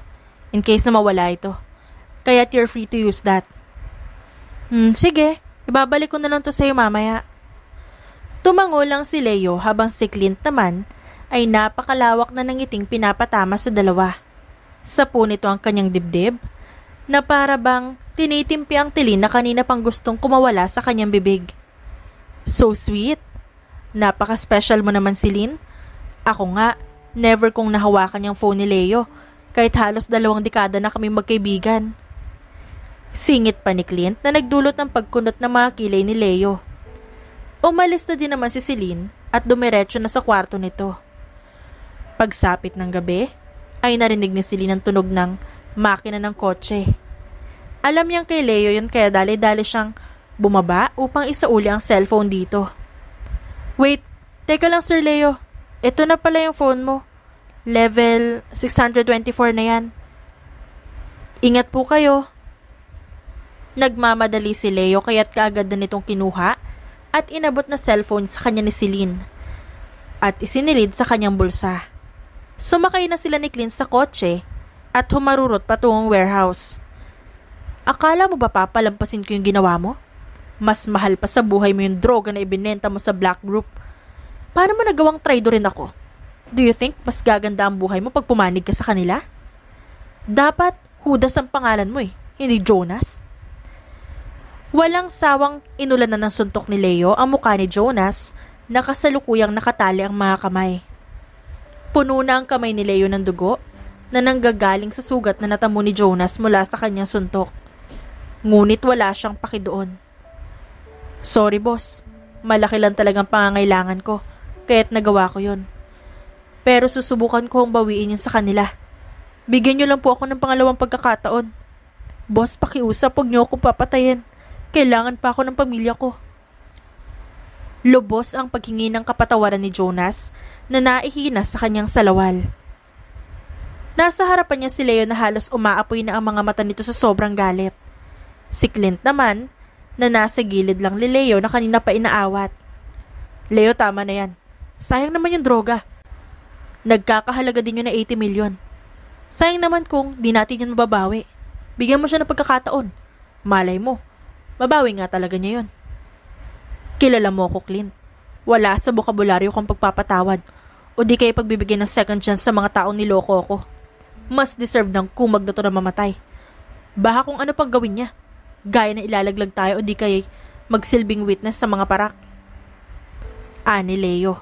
In case na mawala ito. Kaya you're free to use that. Hmm, sige. Ibabalik ko na lang to sa'yo mamaya. Tumango lang si Leo habang si Clint naman ay napakalawak na ng ngiting pinapatama sa dalawa. po nito ang kanyang dibdib na para bang Tinitimpi ang tilin na kanina pang gustong kumawala sa kanyang bibig. So sweet. Napaka-special mo naman si Lin. Ako nga, never kong nahawakan yung phone ni Leo kahit halos dalawang dekada na kami magkaibigan. Singit pa ni Clint na nagdulot ng pagkunot ng mga kilay ni Leo. Umalis na din naman si Celine at dumiretso na sa kwarto nito. Pagsapit ng gabi, ay narinig ni Celine ang tunog ng makina ng kotse. Alam niyang kay Leo yun kaya dali-dali siyang bumaba upang isauli ang cellphone dito. Wait, teka lang Sir Leo. Ito na pala yung phone mo. Level 624 na yan. Ingat po kayo. Nagmamadali si Leo kaya't kaagad na nitong kinuha at inabot na cellphone sa kanya ni Celine at isinilid sa kanyang bulsa. Sumakay na sila ni Clint sa kotse at humarurot patungong warehouse. Akala mo ba papalampasin ko yung ginawa mo? Mas mahal pa sa buhay mo yung droga na ibinenta mo sa black group. Paano mo nagawang traitor rin ako? Do you think mas gaganda ang buhay mo pag pumanig ka sa kanila? Dapat Judas ang pangalan mo eh, hindi Jonas. Walang sawang inulan na ng suntok ni Leo ang mukha ni Jonas na kasalukuyang nakatali ang mga kamay. Puno na ang kamay ni Leo ng dugo na nanggagaling sa sugat na natamo ni Jonas mula sa kanyang suntok. Ngunit wala siyang pakidoon. Sorry boss, malaki lang talagang pangangailangan ko, kaya't nagawa ko yon. Pero susubukan kong bawiin yun sa kanila. Bigyan niyo lang po ako ng pangalawang pagkakataon. Boss, pakiusap, huwag niyo ako papatayin. Kailangan pa ako ng pamilya ko. Lubos ang paghingi ng kapatawaran ni Jonas na naihina sa kanyang salawal. Nasa harapan niya si Leo na halos umaapoy na ang mga mata nito sa sobrang galit. Si Clint naman, na nasa gilid lang ni Leo na kanina pa inaawat. Leo, tama na yan. Sayang naman yung droga. Nagkakahalaga din yun na 80 million. Sayang naman kung di natin yun mababawi. Bigyan mo siya ng pagkakataon. Malay mo, mabawi nga talaga niya yun. Kilala mo ako, Clint. Wala sa bokabularyo kong pagpapatawad o di kayo pagbibigyan ng second chance sa mga taong niloko ako. Mas deserve ng kumag na to na mamatay. Baha kung ano pang gawin niya gaya na ilalaglag tayo o di kay magsilbing witness sa mga parak. Ani Leo.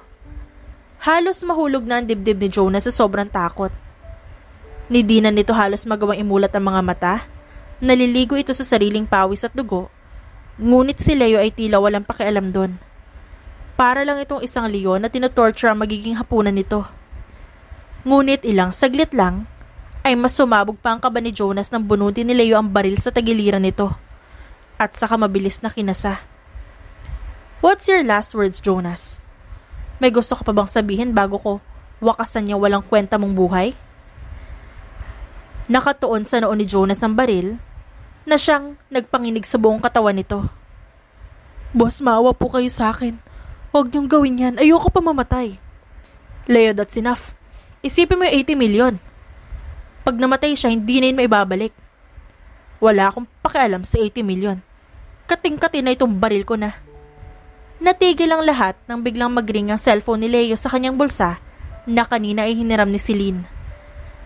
Halos mahulog na ang dibdib ni Jonah sa sobrang takot. Ni Dina nito halos magawang imulat ang mga mata. Naliligo ito sa sariling pawis at dugo. Ngunit si Leo ay tila walang pakialam doon. Para lang itong isang leon na tinotorture ang magiging hapunan nito. Ngunit ilang saglit lang, ay mas sumabog pa ang kaba ni Jonas nang bunutin ni Leo ang baril sa tagiliran nito at saka mabilis na kinasa. What's your last words, Jonas? May gusto ka pa bang sabihin bago ko wakasan niya walang kwenta mong buhay? Nakatuon sa noon ni Jonas ang baril na siyang nagpanginig sa buong katawan nito. Boss, maawa po kayo sa akin. Huwag niyong gawin yan. Ayoko pa mamatay. Leo, that's enough. Isipin mo yung 80 million. Pag namatay siya, hindi na yun maibabalik. Wala akong pakialam sa 80 million. Kating-kati na itong baril ko na. Natigil ang lahat nang biglang magring ang cellphone ni Leo sa kanyang bulsa na kanina ay hiniram ni Celine.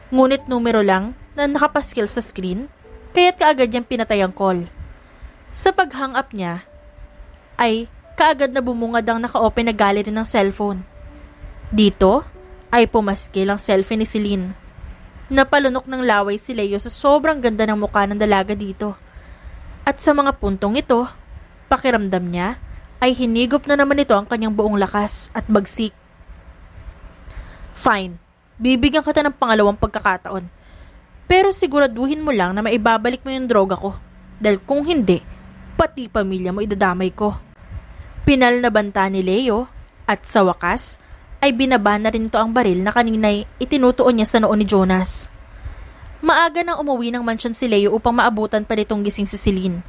Ngunit numero lang na nakapaskil sa screen, kaya't kaagad niyang pinatay ang call. Sa paghang up niya, ay kaagad na bumungad ang naka-open na gallery ng cellphone. Dito, ay pumaskil ang selfie ni Celine Napalunok ng laway si Leo sa sobrang ganda ng mukha ng dalaga dito. At sa mga puntong ito, pakiramdam niya ay hinigop na naman ito ang kanyang buong lakas at bagsik. Fine, bibigyan kita ng pangalawang pagkakataon. Pero siguraduhin mo lang na maibabalik mo yung droga ko. Dahil kung hindi, pati pamilya mo idadamay ko. Pinal na banta ni Leo at sa wakas, ay binaba na rin ito ang baril na kaninay itinutuon niya sa noo ni Jonas. Maaga nang umuwi ng mansyon si Leo upang maabutan pa nitong gising si Celine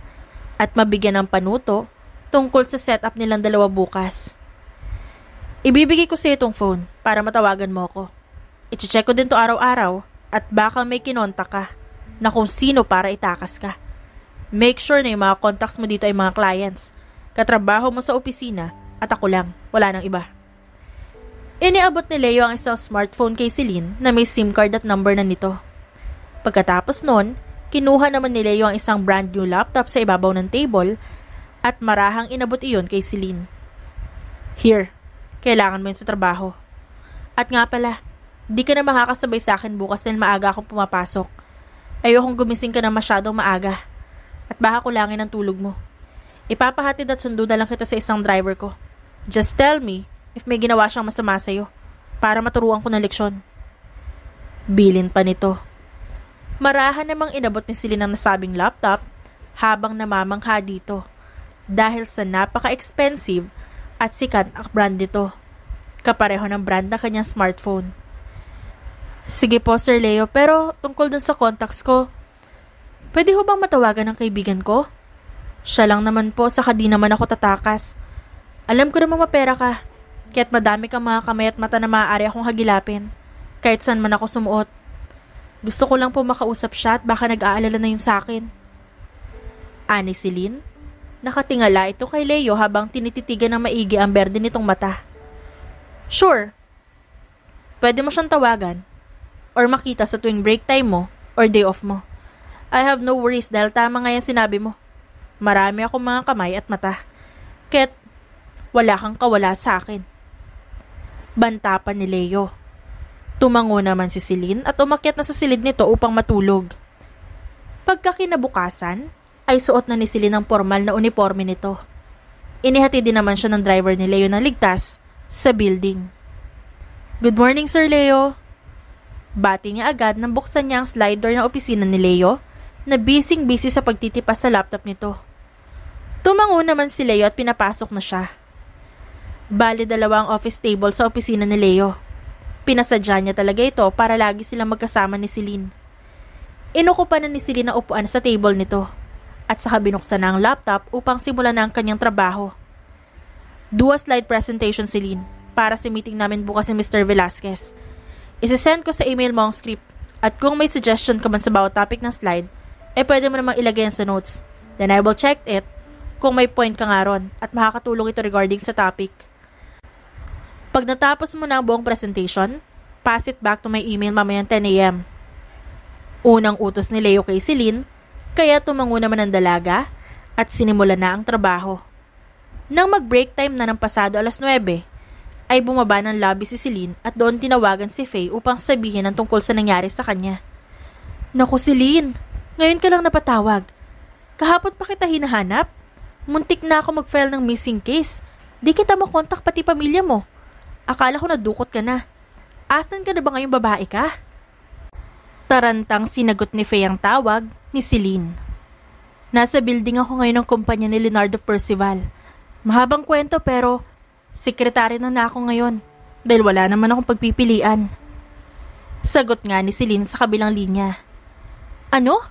at mabigyan ng panuto tungkol sa setup nilang dalawa bukas. Ibibigay ko sa itong phone para matawagan mo ako. Iche-check ko din to araw-araw at baka may kinontak ka na kung sino para itakas ka. Make sure na yung mga contacts mo dito ay mga clients. Katrabaho mo sa opisina at ako lang, wala nang iba. Iniabot ni Leo ang isang smartphone kay Celine na may SIM card at number na nito. Pagkatapos nun, kinuha naman ni Leo ang isang brand new laptop sa ibabaw ng table at marahang inabot iyon kay Celine. Here, kailangan mo yun sa trabaho. At nga pala, di ka na makakasabay sa akin bukas dahil maaga akong pumapasok. Ayokong gumising ka na masyadong maaga at baka kulangin ang tulog mo. Ipapahatid at sundo na lang kita sa isang driver ko. Just tell me if may ginawa siyang masama sa'yo para maturuan ko ng leksyon. Bilin pa nito. Marahan namang inabot ni Celine ang nasabing laptop habang namamangha dito dahil sa napaka-expensive at sikat ang brand nito. Kapareho ng brand na kanyang smartphone. Sige po, Sir Leo, pero tungkol dun sa contacts ko, pwede ho bang matawagan ng kaibigan ko? Siya lang naman po, saka di naman ako tatakas. Alam ko naman mapera ka. Kaya't madami kang mga kamay at mata na maaari akong hagilapin. Kahit saan man ako sumuot. Gusto ko lang po makausap siya at baka nag-aalala na yun sa akin. Ani si Lynn? Nakatingala ito kay Leo habang tinititigan ng maigi ang berde nitong mata. Sure. Pwede mo siyang tawagan or makita sa tuwing break time mo or day off mo. I have no worries dahil tama nga yung sinabi mo. Marami akong mga kamay at mata. Kaya't wala kang kawala sa akin banta pa ni Leo. Tumango naman si Celine at umakyat na sa silid nito upang matulog. Pagkakinabukasan, ay suot na ni Celine ang formal na uniforme nito. Inihati din naman siya ng driver ni Leo na ligtas sa building. Good morning, Sir Leo. Bati niya agad nang buksan niya ang slider ng opisina ni Leo na bising-busy sa pagtitipas sa laptop nito. Tumango naman si Leo at pinapasok na siya. Bali dalawang office table sa opisina ni Leo. Pinasadya niya talaga ito para lagi silang magkasama ni Celine. Inukupan na ni Celine ang upuan sa table nito at saka binuksan na ang laptop upang simulan na ang kanyang trabaho. Dua slide presentation si Lynn para sa meeting namin bukas ni Mr. Velasquez. Isisend ko sa email mo ang script at kung may suggestion ka man sa bawat topic ng slide, eh pwede mo namang ilagay yan sa notes. Then I will check it kung may point ka nga ron at makakatulong ito regarding sa topic. Pag natapos mo na ang buong presentation, pass it back to my email mamayang 10 a.m. Unang utos ni Leo kay Celine, kaya tumango naman ang dalaga at sinimula na ang trabaho. Nang mag-break time na ng pasado alas 9, ay bumaba ng lobby si Celine at doon tinawagan si Faye upang sabihin ang tungkol sa nangyari sa kanya. Naku Celine, ngayon ka lang napatawag. Kahapon pa kita hinahanap. Muntik na ako mag-file ng missing case. Di kita makontak pati pamilya mo. Akala ko nadukot ka na. Asan ka na ba ngayong babae ka? Tarantang sinagot ni Faye ang tawag ni Celine. Nasa building ako ngayon ng kumpanya ni Leonardo Percival. Mahabang kwento pero sekretary na na ako ngayon dahil wala naman akong pagpipilian. Sagot nga ni Celine sa kabilang linya. Ano?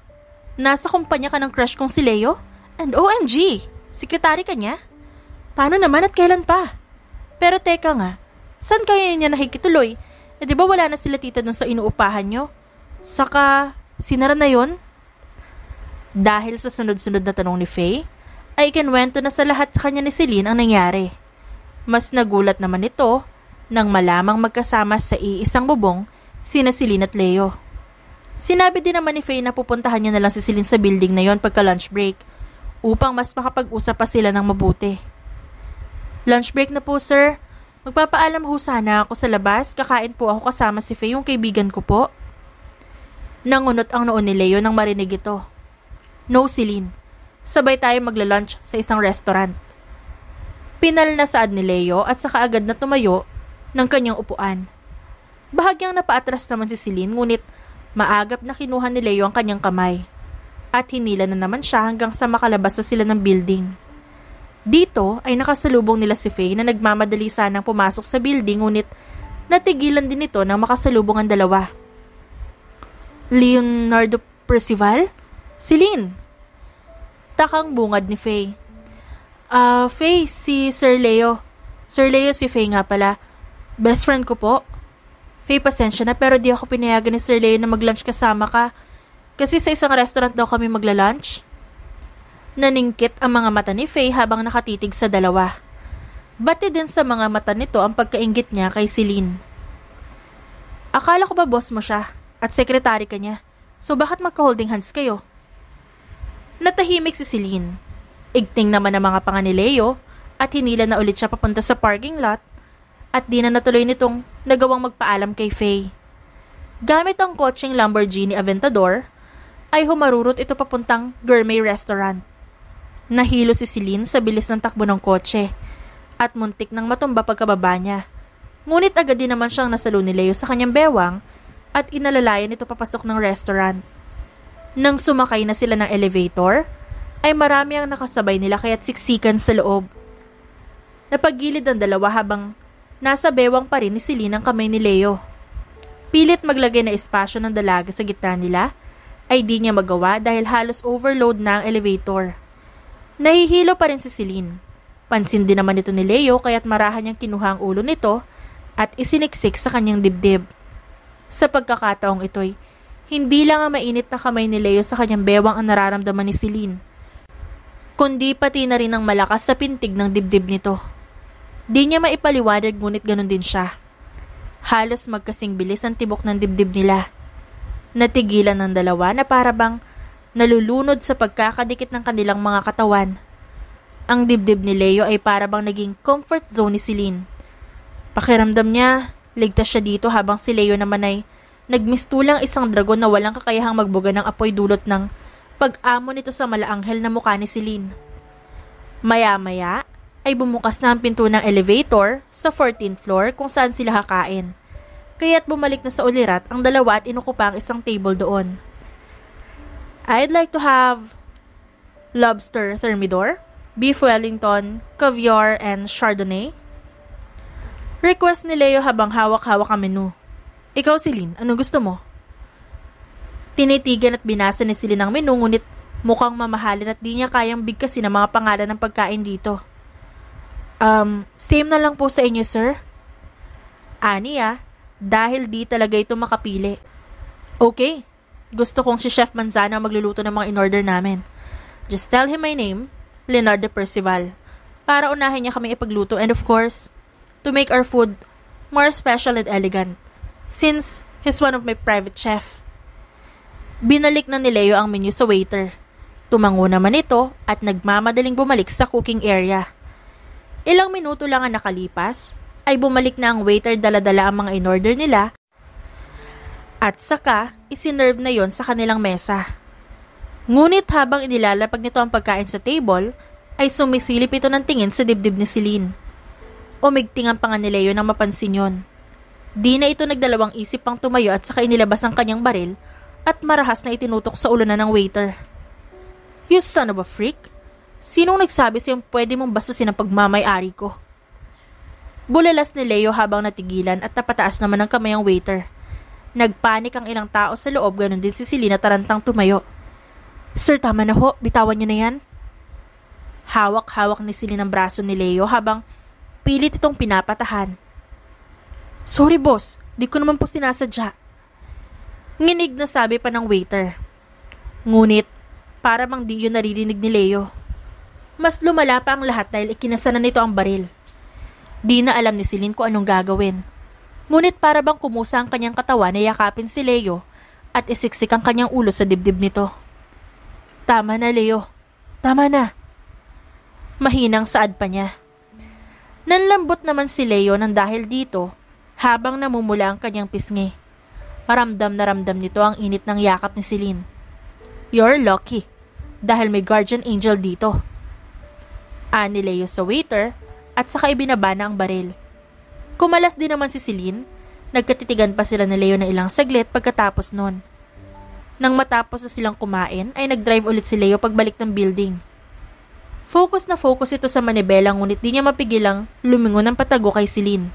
Nasa kumpanya ka ng crush kong si Leo? And OMG, sekretary ka niya? Paano naman at kailan pa? Pero teka nga, Saan kaya niya nakikituloy? Eh, di ba wala na sila tita dun sa inuupahan nyo? Saka, sinara na yon? Dahil sa sunod-sunod na tanong ni Faye, ay ikinwento na sa lahat kanya ni Celine ang nangyari. Mas nagulat naman ito nang malamang magkasama sa iisang bubong sina Celine at Leo. Sinabi din naman ni Faye na pupuntahan niya na lang si Celine sa building na yon pagka lunch break upang mas makapag-usap pa sila ng mabuti. Lunch break na po sir, Magpapaalam ho sana ako sa labas. Kakain po ako kasama si Faye, yung kaibigan ko po. Nangunot ang noon ni Leo nang marinig ito. No, Celine. Sabay tayo magla-lunch sa isang restaurant. Pinal na saad ni Leo at saka agad na tumayo ng kanyang upuan. Bahagyang napaatras naman si Celine ngunit maagap na kinuha ni Leo ang kanyang kamay at hinila na naman siya hanggang sa makalabas na sila ng building. Dito ay nakasalubong nila si Faye na nagmamadali sanang pumasok sa building ngunit natigilan din ito nang makasalubong ang dalawa. Leonardo Percival? Si Lynn. Takang bungad ni Faye. Ah, uh, Faye, si Sir Leo. Sir Leo si Faye nga pala. Best friend ko po. Faye, pasensya na pero di ako pinayagan ni Sir Leo na mag-lunch kasama ka. Kasi sa isang restaurant daw kami magla-lunch. Naningkit ang mga mata ni Faye habang nakatitig sa dalawa. Bati din sa mga mata nito ang pagkaingit niya kay Celine. Akala ko ba boss mo siya at sekretary ka niya, so bakit magka-holding hands kayo? Natahimik si Celine. Igting naman ang mga panganileo at hinila na ulit siya papunta sa parking lot at di na natuloy nitong nagawang magpaalam kay Faye. Gamit ang kotseng Lamborghini Aventador, ay humarurot ito papuntang gourmet restaurant. Nahilo si Celine sa bilis ng takbo ng kotse at muntik nang matumba pagkababa niya. Ngunit agad din naman siyang nasalo ni Leo sa kanyang bewang at inalalayan ito papasok ng restaurant. Nang sumakay na sila ng elevator, ay marami ang nakasabay nila kaya't siksikan sa loob. Napagilid ang dalawa habang nasa bewang pa rin ni Celine ang kamay ni Leo. Pilit maglagay na espasyo ng dalaga sa gitna nila ay di niya magawa dahil halos overload na ang elevator. Nahihilo pa rin si Celine. Pansin din naman ito ni Leo kaya't marahan niyang kinuha ang ulo nito at isiniksik sa kanyang dibdib. Sa pagkakataong ito'y, hindi lang ang mainit na kamay ni Leo sa kanyang bewang ang nararamdaman ni Celine, kundi pati na rin ang malakas sa pintig ng dibdib nito. Di niya maipaliwanag ngunit ganun din siya. Halos magkasing bilis ang tibok ng dibdib nila. Natigilan ng dalawa na parabang nalulunod sa pagkakadikit ng kanilang mga katawan. Ang dibdib ni Leo ay parabang naging comfort zone ni Celine. Pakiramdam niya, ligtas siya dito habang si Leo naman ay nagmistulang isang dragon na walang kakayahang magbuga ng apoy dulot ng pag-amo nito sa malaanghel na mukha ni Celine. Maya-maya ay bumukas na ang pinto ng elevator sa 14th floor kung saan sila kakain. Kaya't bumalik na sa ulirat ang dalawa at inukupa ang isang table doon. I'd like to have lobster thermidor, beef wellington, caviar, and chardonnay. Request ni Leo habang hawak-hawak ang menu. Ikaw, Celine, ano gusto mo? Tinitigan at binasa ni Celine ang menu ngunit mukhang mamahalin at di niya kayang bigkasin ang mga pangalan ng pagkain dito. Um, same na lang po sa inyo, sir. Ani dahil di talaga ito makapili. Okay, gusto kong si Chef Manzano magluluto ng mga in-order namin. Just tell him my name, Leonard de Percival, para unahin niya kami ipagluto and of course, to make our food more special and elegant since he's one of my private chef. Binalik na ni Leo ang menu sa waiter. Tumango naman ito at nagmamadaling bumalik sa cooking area. Ilang minuto lang ang nakalipas ay bumalik na ang waiter dala-dala ang mga in-order nila at saka, isinerve na yon sa kanilang mesa. Ngunit habang inilalapag nito ang pagkain sa table, ay sumisilip ito ng tingin sa dibdib ni Celine. Umigting ang panganileo nang mapansin yon. Di na ito nagdalawang isip pang tumayo at saka inilabas ang kanyang baril at marahas na itinutok sa ulo na ng waiter. You son of a freak! Sinong nagsabi sa'yo pwede mong bastusin ang pagmamay-ari ko? Bulalas ni Leo habang natigilan at napataas naman ang kamay ang waiter. Nagpanik ang ilang tao sa loob, ganun din si Selena tarantang tumayo. Sir, tama na ho, bitawan niyo na yan. Hawak-hawak ni Selena ang braso ni Leo habang pilit itong pinapatahan. Sorry boss, di ko naman po sinasadya. Nginig na sabi pa ng waiter. Ngunit, para bang di yun naririnig ni Leo. Mas lumala pa ang lahat dahil ikinasana nito ang baril. Di na alam ni Celine kung anong gagawin. Ngunit para bang kumusa ang kanyang katawan na yakapin si Leo at isiksik ang kanyang ulo sa dibdib nito. Tama na, Leo. Tama na. Mahinang saad pa niya. Nanlambot naman si Leo nang dahil dito habang namumula ang kanyang pisngi. Maramdam na ramdam nito ang init ng yakap ni Celine. You're lucky dahil may guardian angel dito. Ani Leo sa waiter at saka ibinaba na ang baril. Kumalas din naman si Celine. Nagkatitigan pa sila ni Leo na ilang saglit pagkatapos nun. Nang matapos na silang kumain, ay nag-drive ulit si Leo pagbalik ng building. Focus na focus ito sa manibela ngunit di niya mapigilang lumingon ng patago kay Celine.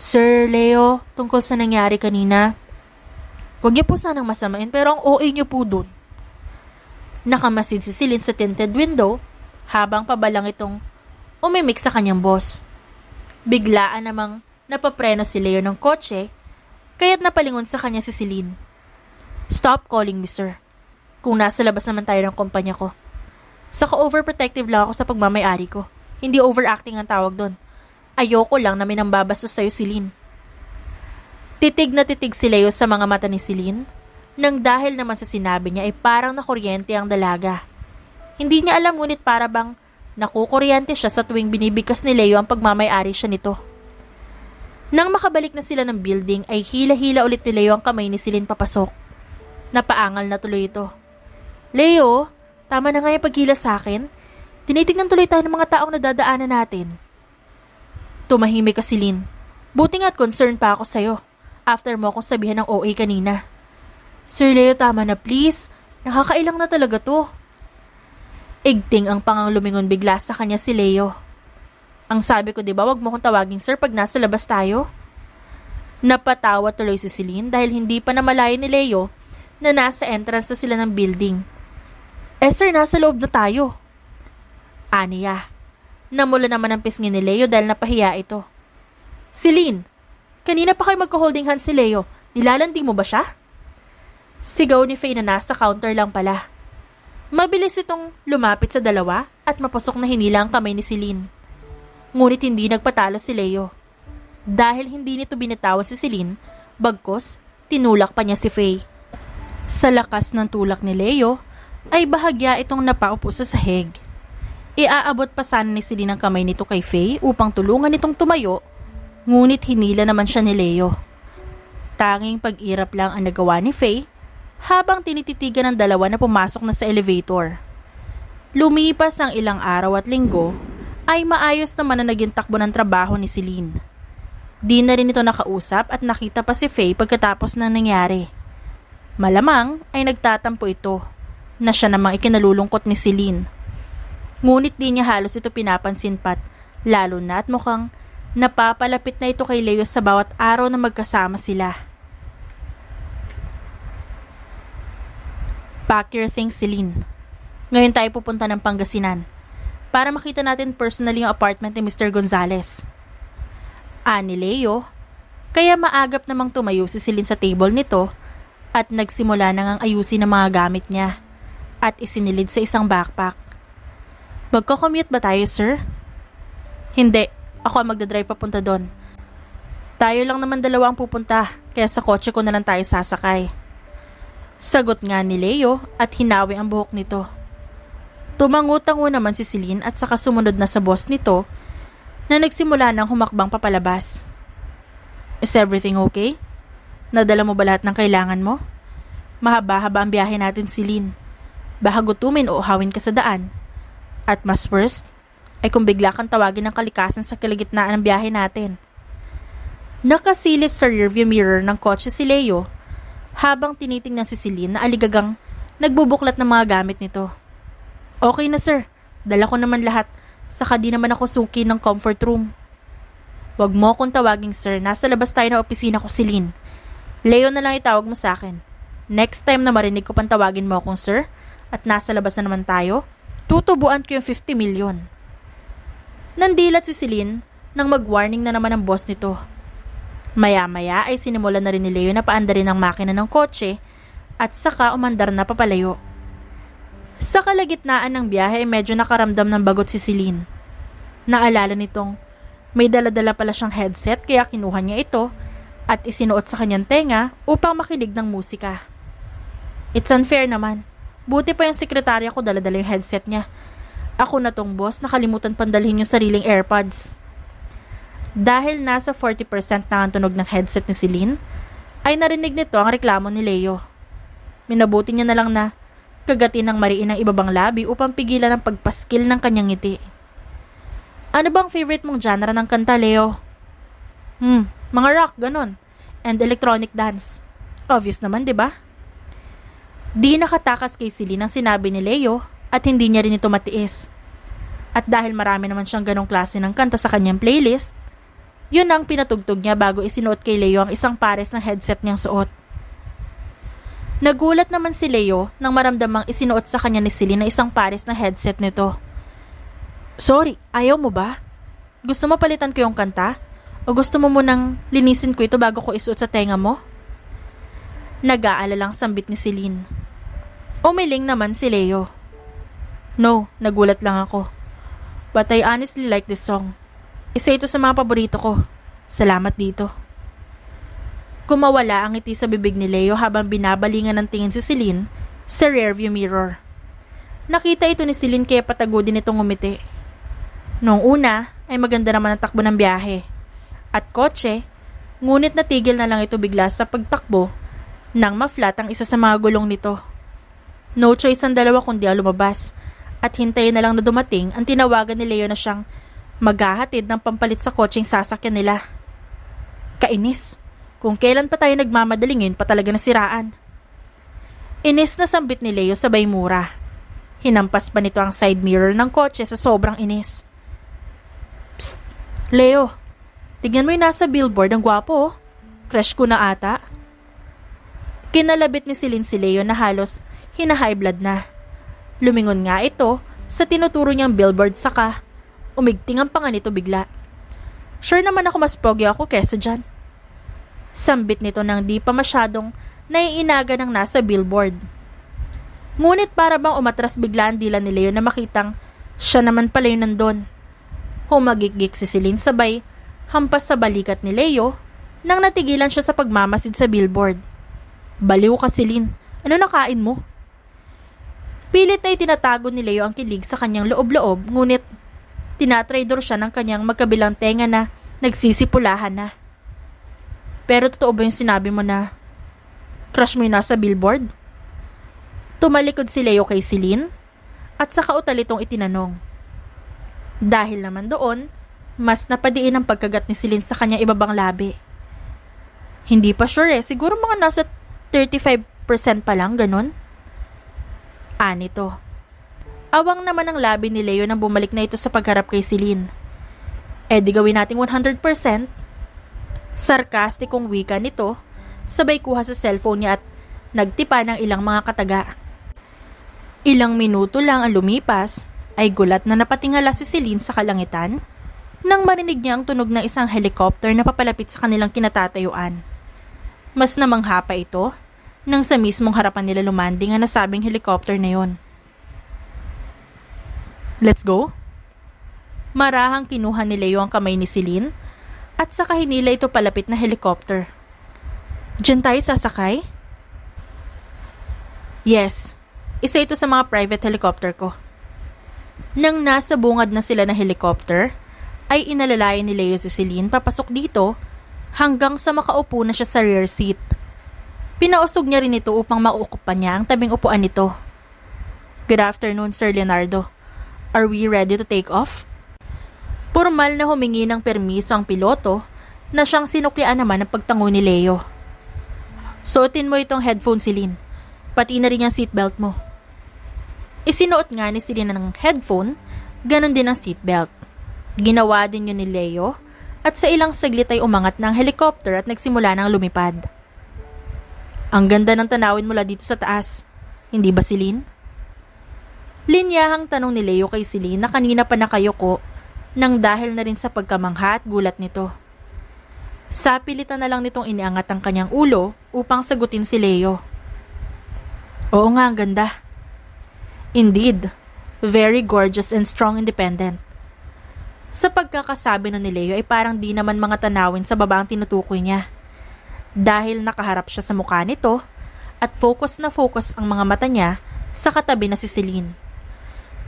Sir Leo, tungkol sa nangyari kanina, huwag niyo po sanang masamain pero ang OA niyo po dun. Nakamasid si Celine sa tinted window habang pabalang itong umimik sa kanyang boss. Biglaan namang napapreno si Leo ng kotse, kaya't napalingon sa kanya si Celine. Stop calling me, sir. Kung nasa labas naman tayo ng kumpanya ko. Saka overprotective lang ako sa pagmamayari ko. Hindi overacting ang tawag doon. Ayoko lang na may minambabastos sa'yo si Lynn. Titig na titig si Leo sa mga mata ni Celine nang dahil naman sa sinabi niya ay parang nakuryente ang dalaga. Hindi niya alam ngunit para bang Nakukuryente siya sa tuwing binibigkas ni Leo ang pagmamayari siya nito. Nang makabalik na sila ng building ay hila-hila ulit ni Leo ang kamay ni Silin papasok. Napaangal na tuloy ito. Leo, tama na nga yung paghila sa akin. Tinitingnan tuloy tayo ng mga taong nadadaanan natin. Tumahimik ka Silin. Buti at concerned pa ako sa'yo after mo akong sabihan ng OA kanina. Sir Leo, tama na please. Nakakailang na talaga to. Igting ang pangang lumingon bigla sa kanya si Leo. Ang sabi ko, di ba, wag mo kong tawagin sir pag nasa labas tayo? Napatawa tuloy si Celine dahil hindi pa namalayan ni Leo na nasa entrance na sila ng building. Eh sir, nasa loob na tayo. Aniya. Namula naman ang pisngin ni Leo dahil napahiya ito. Celine, kanina pa kayo magka-holding hands si Leo. Nilalandi mo ba siya? Sigaw ni Faye na nasa counter lang pala. Mabilis itong lumapit sa dalawa at mapasok na hinila ang kamay ni Celine. Ngunit hindi nagpatalo si Leo. Dahil hindi nito binitawan si Celine, bagkos tinulak pa niya si Faye. Sa lakas ng tulak ni Leo, ay bahagya itong napaupo sa sahig. Iaabot pa sana ni Celine ang kamay nito kay Faye upang tulungan itong tumayo, ngunit hinila naman siya ni Leo. Tanging pag-irap lang ang nagawa ni Faye habang tinititigan ng dalawa na pumasok na sa elevator. Lumipas ang ilang araw at linggo, ay maayos naman na naging takbo ng trabaho ni Celine. Di na rin ito nakausap at nakita pa si Faye pagkatapos ng nangyari. Malamang ay nagtatampo ito na siya namang ikinalulungkot ni Celine. Ngunit di niya halos ito pinapansin pat, lalo na at mukhang napapalapit na ito kay Leo sa bawat araw na magkasama sila. Pack your things, Celine. Ngayon tayo pupunta ng Pangasinan para makita natin personally yung apartment ni Mr. Gonzales. Ani ah, Leo, kaya maagap namang tumayo si Celine sa table nito at nagsimula nang ang ayusin ang mga gamit niya at isinilid sa isang backpack. Magko-commute ba tayo, sir? Hindi, ako ang magdadrive papunta doon. Tayo lang naman dalawa ang pupunta, kaya sa kotse ko na lang tayo sasakay. Sagot nga ni Leo at hinawi ang buhok nito. Tumangutango naman si Celine at saka sumunod na sa boss nito na nagsimula ng humakbang papalabas. Is everything okay? Nadala mo ba lahat ng kailangan mo? Mahaba-haba ang biyahe natin, Celine. Baka gutumin o uhawin ka sa daan. At mas worst, ay kung bigla kang tawagin ng kalikasan sa kalagitnaan ng biyahe natin. Nakasilip sa rearview mirror ng kotse si Leo habang tinitingnan si Celine na aligagang nagbubuklat ng mga gamit nito. Okay na sir, dala ko naman lahat, saka di naman ako suki ng comfort room. Huwag mo akong tawaging sir, nasa labas tayo ng opisina ko Celine. Leo na lang itawag mo sa akin. Next time na marinig ko pang tawagin mo akong sir, at nasa labas na naman tayo, tutubuan ko yung 50 million. Nandilat si Celine nang mag-warning na naman ang boss nito Maya-maya ay sinimula na rin ni Leo na paandarin ang makina ng kotse at saka umandar na papalayo. Sa kalagitnaan ng biyahe ay medyo nakaramdam ng bagot si Celine. Naalala nitong may daladala pala siyang headset kaya kinuha niya ito at isinuot sa kanyang tenga upang makinig ng musika. It's unfair naman. Buti pa yung sekretarya ko daladala yung headset niya. Ako na tong boss, nakalimutan pandalhin yung sariling AirPods. Dahil nasa 40% na ang tunog ng headset ni Celine, ay narinig nito ang reklamo ni Leo. Minabuti niya na lang na kagatin ng mariin ang ibabang labi upang pigilan ang pagpaskil ng kanyang ngiti. Ano bang favorite mong genre ng kanta, Leo? Hmm, mga rock, ganon. And electronic dance. Obvious naman, di ba? Di nakatakas kay Celine ang sinabi ni Leo at hindi niya rin ito matiis. At dahil marami naman siyang ganong klase ng kanta sa kanyang playlist, yun ang pinatugtog niya bago isinuot kay Leo ang isang pares ng headset niyang suot. Nagulat naman si Leo nang maramdamang isinuot sa kanya ni Celine na isang pares ng headset nito. Sorry, ayaw mo ba? Gusto mo palitan ko yung kanta? O gusto mo munang linisin ko ito bago ko isuot sa tenga mo? nag lang sambit ni Celine. Umiling naman si Leo. No, nagulat lang ako. But I honestly like this song. Isa ito sa mga paborito ko. Salamat dito. Kumawala ang ngiti sa bibig ni Leo habang binabalingan ng tingin si Celine sa rearview mirror. Nakita ito ni Celine kaya patago din itong umiti. Noong una ay maganda naman ang takbo ng biyahe at kotse, ngunit natigil na lang ito bigla sa pagtakbo nang maflat ang isa sa mga gulong nito. No choice ang dalawa kundi ang lumabas at hintayin na lang na dumating ang tinawagan ni Leo na siyang maghahatid ng pampalit sa kotseng sasakyan nila. Kainis. Kung kailan pa tayo nagmamadalingin pa talaga nasiraan. Inis na sambit ni Leo sa baymura. Hinampas pa nito ang side mirror ng kotse sa sobrang inis. Psst! Leo! Tignan mo yung nasa billboard ang gwapo oh. Crush ko na ata. Kinalabit ni Silin si Leo na halos hina-high na. Lumingon nga ito sa tinuturo niyang billboard saka Umigting ang panga nito bigla. Sure naman ako mas pogi ako kesa dyan. Sambit nito nang di pa masyadong naiinaga ng nasa billboard. Ngunit para bang umatras bigla ang dila ni Leo na makitang siya naman pala yun nandun. Humagigik si Celine sabay, hampas sa balikat ni Leo nang natigilan siya sa pagmamasid sa billboard. Baliw ka, Celine. Ano nakain mo? Pilit na itinatago ni Leo ang kilig sa kanyang loob-loob, ngunit tinatraidor siya ng kanyang magkabilang tenga na nagsisipulahan na. Pero totoo ba yung sinabi mo na crush mo yung nasa billboard? Tumalikod si Leo kay Celine at sa kautalitong itinanong. Dahil naman doon, mas napadiin ang pagkagat ni Celine sa kanyang ibabang labi. Hindi pa sure eh, siguro mga nasa 35% pa lang ganun. Anito. Ah, Awang naman ang labi ni Leo nang bumalik na ito sa pagharap kay Celine. E di gawin nating 100%. Sarkastikong wika nito, sabay kuha sa cellphone niya at nagtipa ng ilang mga kataga. Ilang minuto lang ang lumipas, ay gulat na napatingala si Celine sa kalangitan nang marinig niya ang tunog ng isang helicopter na papalapit sa kanilang kinatatayuan. Mas namang hapa ito nang sa mismong harapan nila lumanding ang nasabing helicopter na yon. Let's go? Marahang kinuha ni Leo ang kamay ni Celine at sa kahinila ito palapit na helicopter. Diyan tayo sasakay? Yes, isa ito sa mga private helicopter ko. Nang nasa bungad na sila na helicopter, ay inalalayan ni Leo si Celine papasok dito hanggang sa makaupo na siya sa rear seat. Pinausog niya rin ito upang mauukupan niya ang tabing upuan nito. Good afternoon, Sir Leonardo. Are we ready to take off? Formal na humingi ng permiso ang piloto na siyang sinuklian naman ng pagtango ni Leo. Suotin mo itong headphone si Lynn. Pati na rin ang seatbelt mo. Isinuot nga ni Celine ng headphone, ganun din ang seatbelt. Ginawa din yun ni Leo at sa ilang saglit ay umangat ng helicopter at nagsimula ng lumipad. Ang ganda ng tanawin mula dito sa taas. Hindi ba si Lynn? Linyahang tanong ni Leo kay Celine na kanina pa nakayoko nang dahil na rin sa pagkamangha at gulat nito. Sapilitan na lang nitong iniangat ang kanyang ulo upang sagutin si Leo. Oo nga, ang ganda. Indeed, very gorgeous and strong independent. Sa pagkakasabi na ni Leo ay parang di naman mga tanawin sa babaang tinutukoy niya. Dahil nakaharap siya sa mukha nito at focus na focus ang mga mata niya sa katabi na si Celine.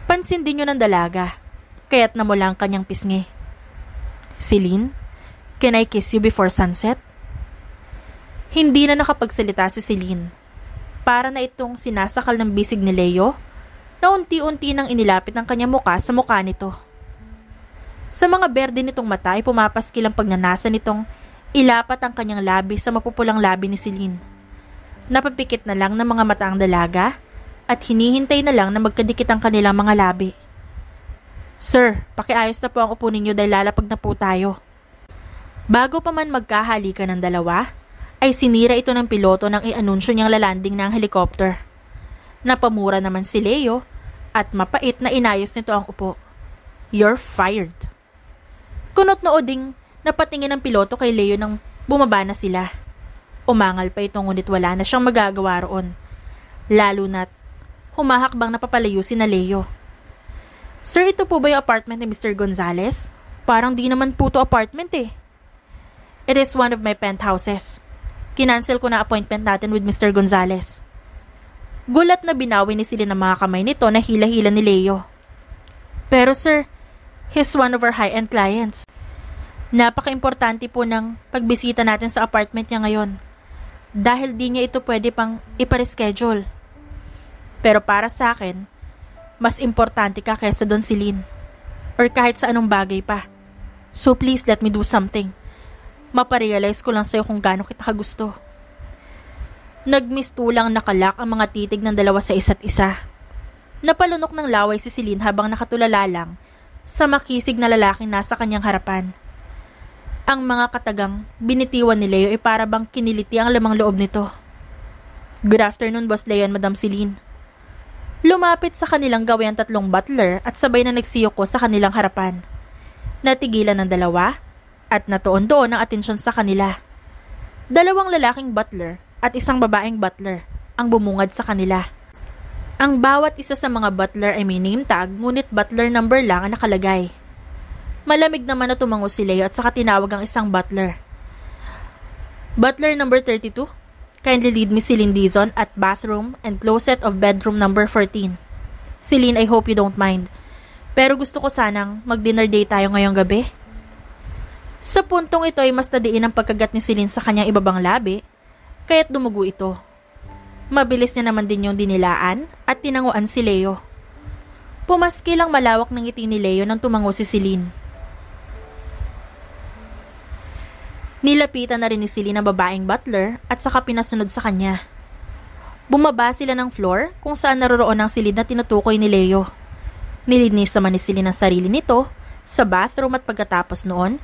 Pansin din yun ng dalaga, kaya't namula ang kanyang pisngi. Celine, can I kiss you before sunset? Hindi na nakapagsalita si Celine. Para na itong sinasakal ng bisig ni Leo na unti-unti nang inilapit ang kanyang muka sa mukha nito. Sa mga berde nitong mata ay pumapaskil ang pagnanasa nitong ilapat ang kanyang labi sa mapupulang labi ni Celine. Napapikit na lang ng mga mata ang dalaga at hinihintay na lang na magkadikit ang kanilang mga labi. Sir, pakiayos na po ang upo ninyo dahil lalapag na po tayo. Bago pa man magkahalikan ng dalawa, ay sinira ito ng piloto nang i-anunsyo niyang lalanding na ang helicopter. Napamura naman si Leo at mapait na inayos nito ang upo. You're fired. Kunot nooding napatingin ng piloto kay Leo nang bumaba na sila. Umangal pa ito ngunit wala na siyang magagawa roon. Lalo na't humahakbang napapalayo si na Leo. Sir, ito po ba yung apartment ni Mr. Gonzales? Parang di naman po to apartment eh. It is one of my penthouses. Kinansel ko na appointment natin with Mr. Gonzales. Gulat na binawi ni Celine ang mga kamay nito na hila-hila ni Leo. Pero sir, he's one of our high-end clients. Napaka-importante po ng pagbisita natin sa apartment niya ngayon. Dahil di niya ito pwede pang ipareschedule. Pero para sa akin, mas importante ka kaysa doon si Lynn. Or kahit sa anong bagay pa. So please let me do something. Maparealize ko lang sa'yo kung gaano kita kagusto. Nagmistulang nakalak ang mga titig ng dalawa sa isa't isa. Napalunok ng laway si Celine habang nakatulala lang sa makisig na lalaking nasa kanyang harapan. Ang mga katagang binitiwan ni Leo ay para bang kiniliti ang lamang loob nito. Good afternoon, Boss Leon, Madam Celine. Lumapit sa kanilang gawin ang tatlong butler at sabay na nagsiyoko sa kanilang harapan. Natigilan ang dalawa at natuon doon ang atensyon sa kanila. Dalawang lalaking butler at isang babaeng butler ang bumungad sa kanila. Ang bawat isa sa mga butler ay may name tag ngunit butler number lang ang nakalagay. Malamig naman na tumango si Leo at saka tinawag ang isang butler. Butler number 32, Kindly lead me Celine Dizon at bathroom and closet of bedroom number 14. Celine, I hope you don't mind. Pero gusto ko sanang mag-dinner date tayo ngayong gabi. Sa puntong ito ay mas nadiin ang pagkagat ni Celine sa kanyang ibabang labi, kaya't dumugo ito. Mabilis niya naman din yung dinilaan at tinanguan si Leo. Pumaski lang malawak ng ngiti ni Leo nang tumango si Celine. Nilapitan na rin ni Celine ang babaeng butler at saka pinasunod sa kanya. Bumaba sila ng floor kung saan naroroon ang silid na tinutukoy ni Leo. Nilinis naman ni Celine ang sarili nito sa bathroom at pagkatapos noon,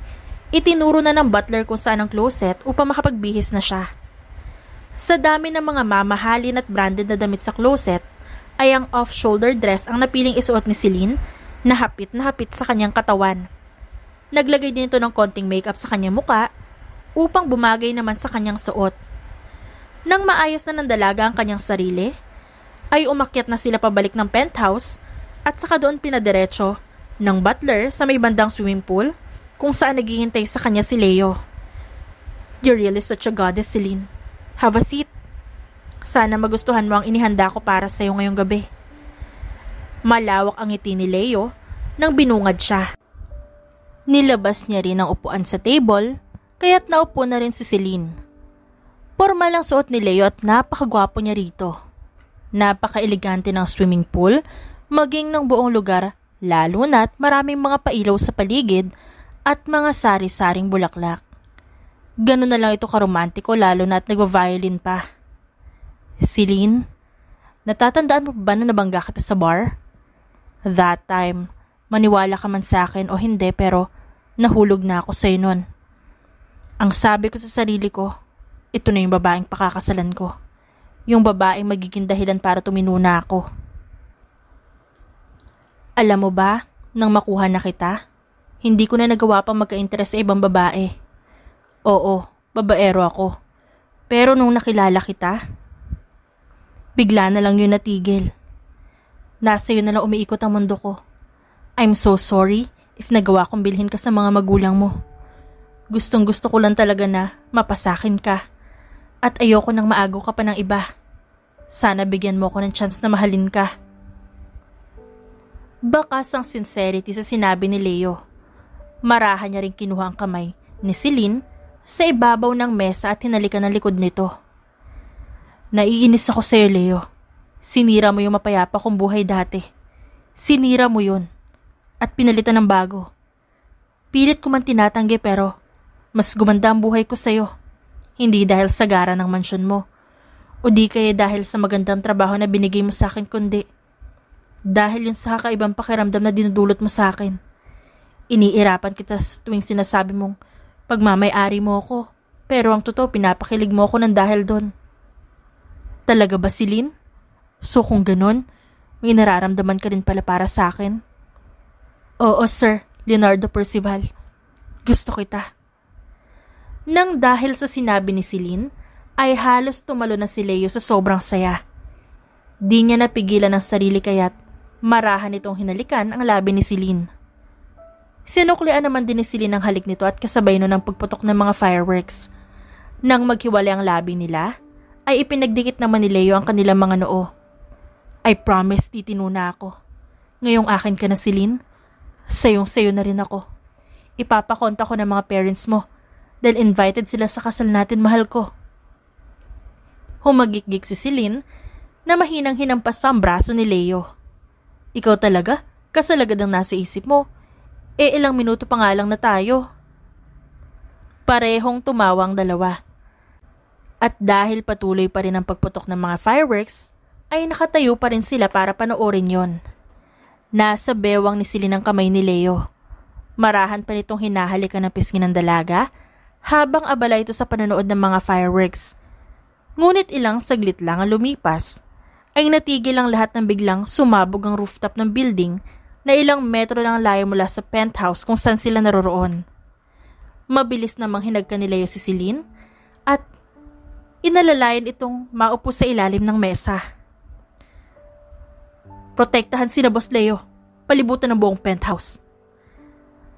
itinuro na ng butler kung saan ang closet upang makapagbihis na siya. Sa dami ng mga mamahalin at branded na damit sa closet, ay ang off-shoulder dress ang napiling isuot ni Celine na hapit na hapit sa kanyang katawan. Naglagay din ito ng konting makeup sa kanyang muka upang bumagay naman sa kanyang suot. Nang maayos na ng dalaga ang kanyang sarili, ay umakyat na sila pabalik ng penthouse at saka doon pinadiretso ng butler sa may bandang swimming pool kung saan naghihintay sa kanya si Leo. You're really such a goddess, Celine. Have a seat. Sana magustuhan mo ang inihanda ko para sa iyo ngayong gabi. Malawak ang ngiti ni Leo nang binungad siya. Nilabas niya rin ang upuan sa table kaya't naupo na rin si Celine. Porma lang suot ni Leo at napakagwapo niya rito. Napaka-elegante ng swimming pool, maging ng buong lugar, lalo na't maraming mga pailaw sa paligid at mga sari-saring bulaklak. Ganun na lang ito karomantiko lalo na't nagwa-violin pa. Celine, natatandaan mo ba na nabangga kita sa bar? That time, maniwala ka man sa akin o hindi pero nahulog na ako sa'yo nun. Ang sabi ko sa sarili ko, ito na yung babaeng pakakasalan ko. Yung babaeng magiging dahilan para na ako. Alam mo ba, nang makuha na kita, hindi ko na nagawa pa magka-interest sa ibang babae. Oo, babaero ako. Pero nung nakilala kita, bigla na lang yun natigil. Nasa yun na lang umiikot ang mundo ko. I'm so sorry if nagawa kong bilhin ka sa mga magulang mo. Gustong gusto ko lang talaga na mapasakin ka. At ayoko nang maago ka pa ng iba. Sana bigyan mo ko ng chance na mahalin ka. Bakas ang sincerity sa sinabi ni Leo. Marahan niya rin kinuha ang kamay ni Celine sa ibabaw ng mesa at hinalikan ang likod nito. Naiinis ako sa'yo, Leo. Sinira mo yung mapayapa kong buhay dati. Sinira mo yun. At pinalitan ng bago. Pilit ko man tinatanggi pero mas gumanda ang buhay ko sa'yo. Hindi dahil sa gara ng mansyon mo. O di kaya dahil sa magandang trabaho na binigay mo sa akin kundi. Dahil yun sa kakaibang pakiramdam na dinudulot mo sa akin. Iniirapan kita tuwing sinasabi mong pagmamayari mo ako. Pero ang totoo, pinapakilig mo ako ng dahil doon. Talaga ba, Silin? So kung ganun, may nararamdaman ka rin pala para sa akin? Oo, sir. Leonardo Percival. Gusto kita. Nang dahil sa sinabi ni Celine, ay halos tumalo na si Leo sa sobrang saya. Di niya napigilan ang sarili kaya't marahan itong hinalikan ang labi ni Celine. Sinuklian naman din ni Celine ang halik nito at kasabay nun ang pagputok ng mga fireworks. Nang maghiwalay ang labi nila, ay ipinagdikit naman ni Leo ang kanilang mga noo. I promise titino na ako. Ngayong akin ka na Celine, sayong sayo na rin ako. Ipapakonta ko ng mga parents mo dahil invited sila sa kasal natin mahal ko. Humagigig si Celine na mahinang hinampas pa ang braso ni Leo. Ikaw talaga? Kasalagad agad ang nasa isip mo. E ilang minuto pa nga lang na tayo. Parehong tumawang dalawa. At dahil patuloy pa rin ang pagputok ng mga fireworks, ay nakatayo pa rin sila para panoorin yon. Nasa bewang ni Celine ang kamay ni Leo. Marahan pa nitong hinahalikan ng pisngi ng dalaga habang abala ito sa panonood ng mga fireworks. Ngunit ilang saglit lang ang lumipas ay natigil ang lahat ng biglang sumabog ang rooftop ng building na ilang metro lang layo mula sa penthouse kung saan sila naroroon. Mabilis namang hinagka nila yung si Celine at inalalayan itong maupo sa ilalim ng mesa. Protektahan si na Boss Leo, palibutan ang buong penthouse.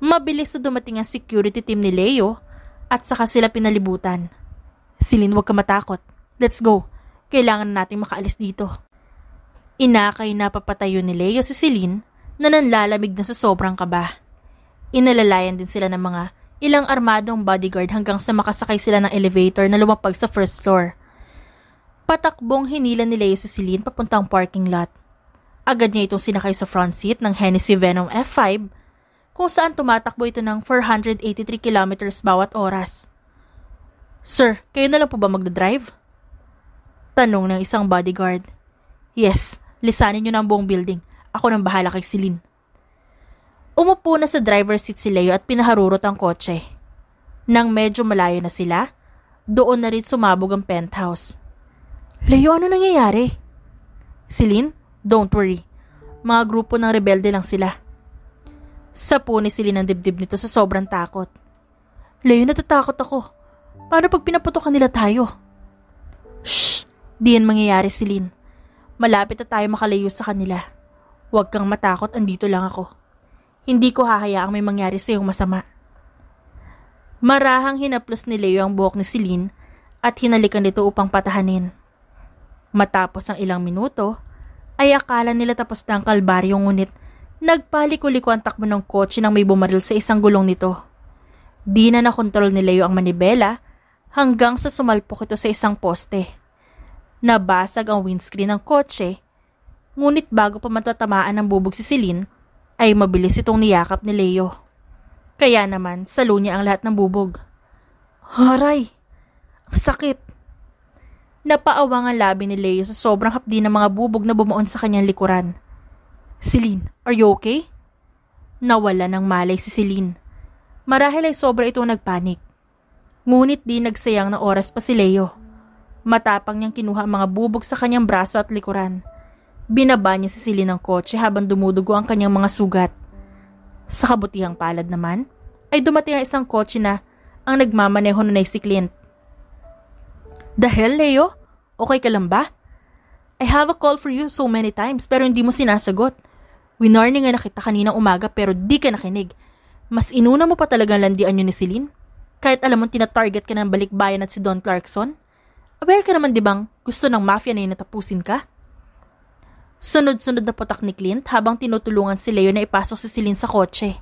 Mabilis na dumating ang security team ni Leo at saka sila pinalibutan. Silin, huwag ka matakot. Let's go. Kailangan nating makaalis dito. Inakay na papatayo ni Leo si Celine na nanlalamig na sa sobrang kaba. Inalalayan din sila ng mga ilang armadong bodyguard hanggang sa makasakay sila ng elevator na lumapag sa first floor. Patakbong hinila ni Leo si Celine papuntang parking lot. Agad niya itong sinakay sa front seat ng Hennessy Venom F5 kung saan tumatakbo ito ng 483 kilometers bawat oras. Sir, kayo na lang po ba magdadrive? Tanong ng isang bodyguard. Yes, lisanin nyo na ang buong building. Ako nang bahala kay Celine. Umupo na sa driver's seat si Leo at pinaharurot ang kotse. Nang medyo malayo na sila, doon na rin sumabog ang penthouse. Leo, ano nangyayari? Celine, don't worry. Mga grupo ng rebelde lang sila. Sapo ni Celine ang dibdib nito sa sobrang takot. Leo, natatakot ako. Paano pag pinaputokan nila tayo? Shh! Di yan mangyayari, Silin. Malapit na tayo makalayo sa kanila. Huwag kang matakot, andito lang ako. Hindi ko hahayaang may mangyari sa iyong masama. Marahang hinaplos ni Leo ang buhok ni Celine at hinalikan nito upang patahanin. Matapos ang ilang minuto, ay akala nila tapos na ang kalbaryo ngunit Nagpaliko-liko ang takbo ng kotse nang may bumaril sa isang gulong nito. Di na nakontrol ni Leo ang manibela hanggang sa sumalpok ito sa isang poste. Nabasag ang windscreen ng kotse, ngunit bago pa matatamaan ng bubog si Celine, ay mabilis itong niyakap ni Leo. Kaya naman, salo niya ang lahat ng bubog. Haray! Ang sakit! Napaawang ang labi ni Leo sa sobrang hapdi ng mga bubog na bumaon sa kanyang likuran. Celine, are you okay? Nawala ng malay si Celine. Marahil ay sobra itong nagpanik. Ngunit di nagsayang na oras pa si Leo. Matapang niyang kinuha ang mga bubog sa kanyang braso at likuran. Binaba niya si Celine ng kotse habang dumudugo ang kanyang mga sugat. Sa kabutihang palad naman, ay dumating ang isang kotse na ang nagmamaneho na si Clint. The hell, Leo? Okay ka lang ba? I have a call for you so many times pero hindi mo sinasagot. Winarningan nga nakita kanina umaga pero di ka nakinig. Mas inuna mo pa talagang landian yun ni Celine? Kahit alam mo tinatarget ka ng balikbayan at si Don Clarkson? Aware ka naman di gusto ng mafia na inatapusin ka? Sunod-sunod na putak ni Clint habang tinutulungan si Leo na ipasok si Celine sa kotse.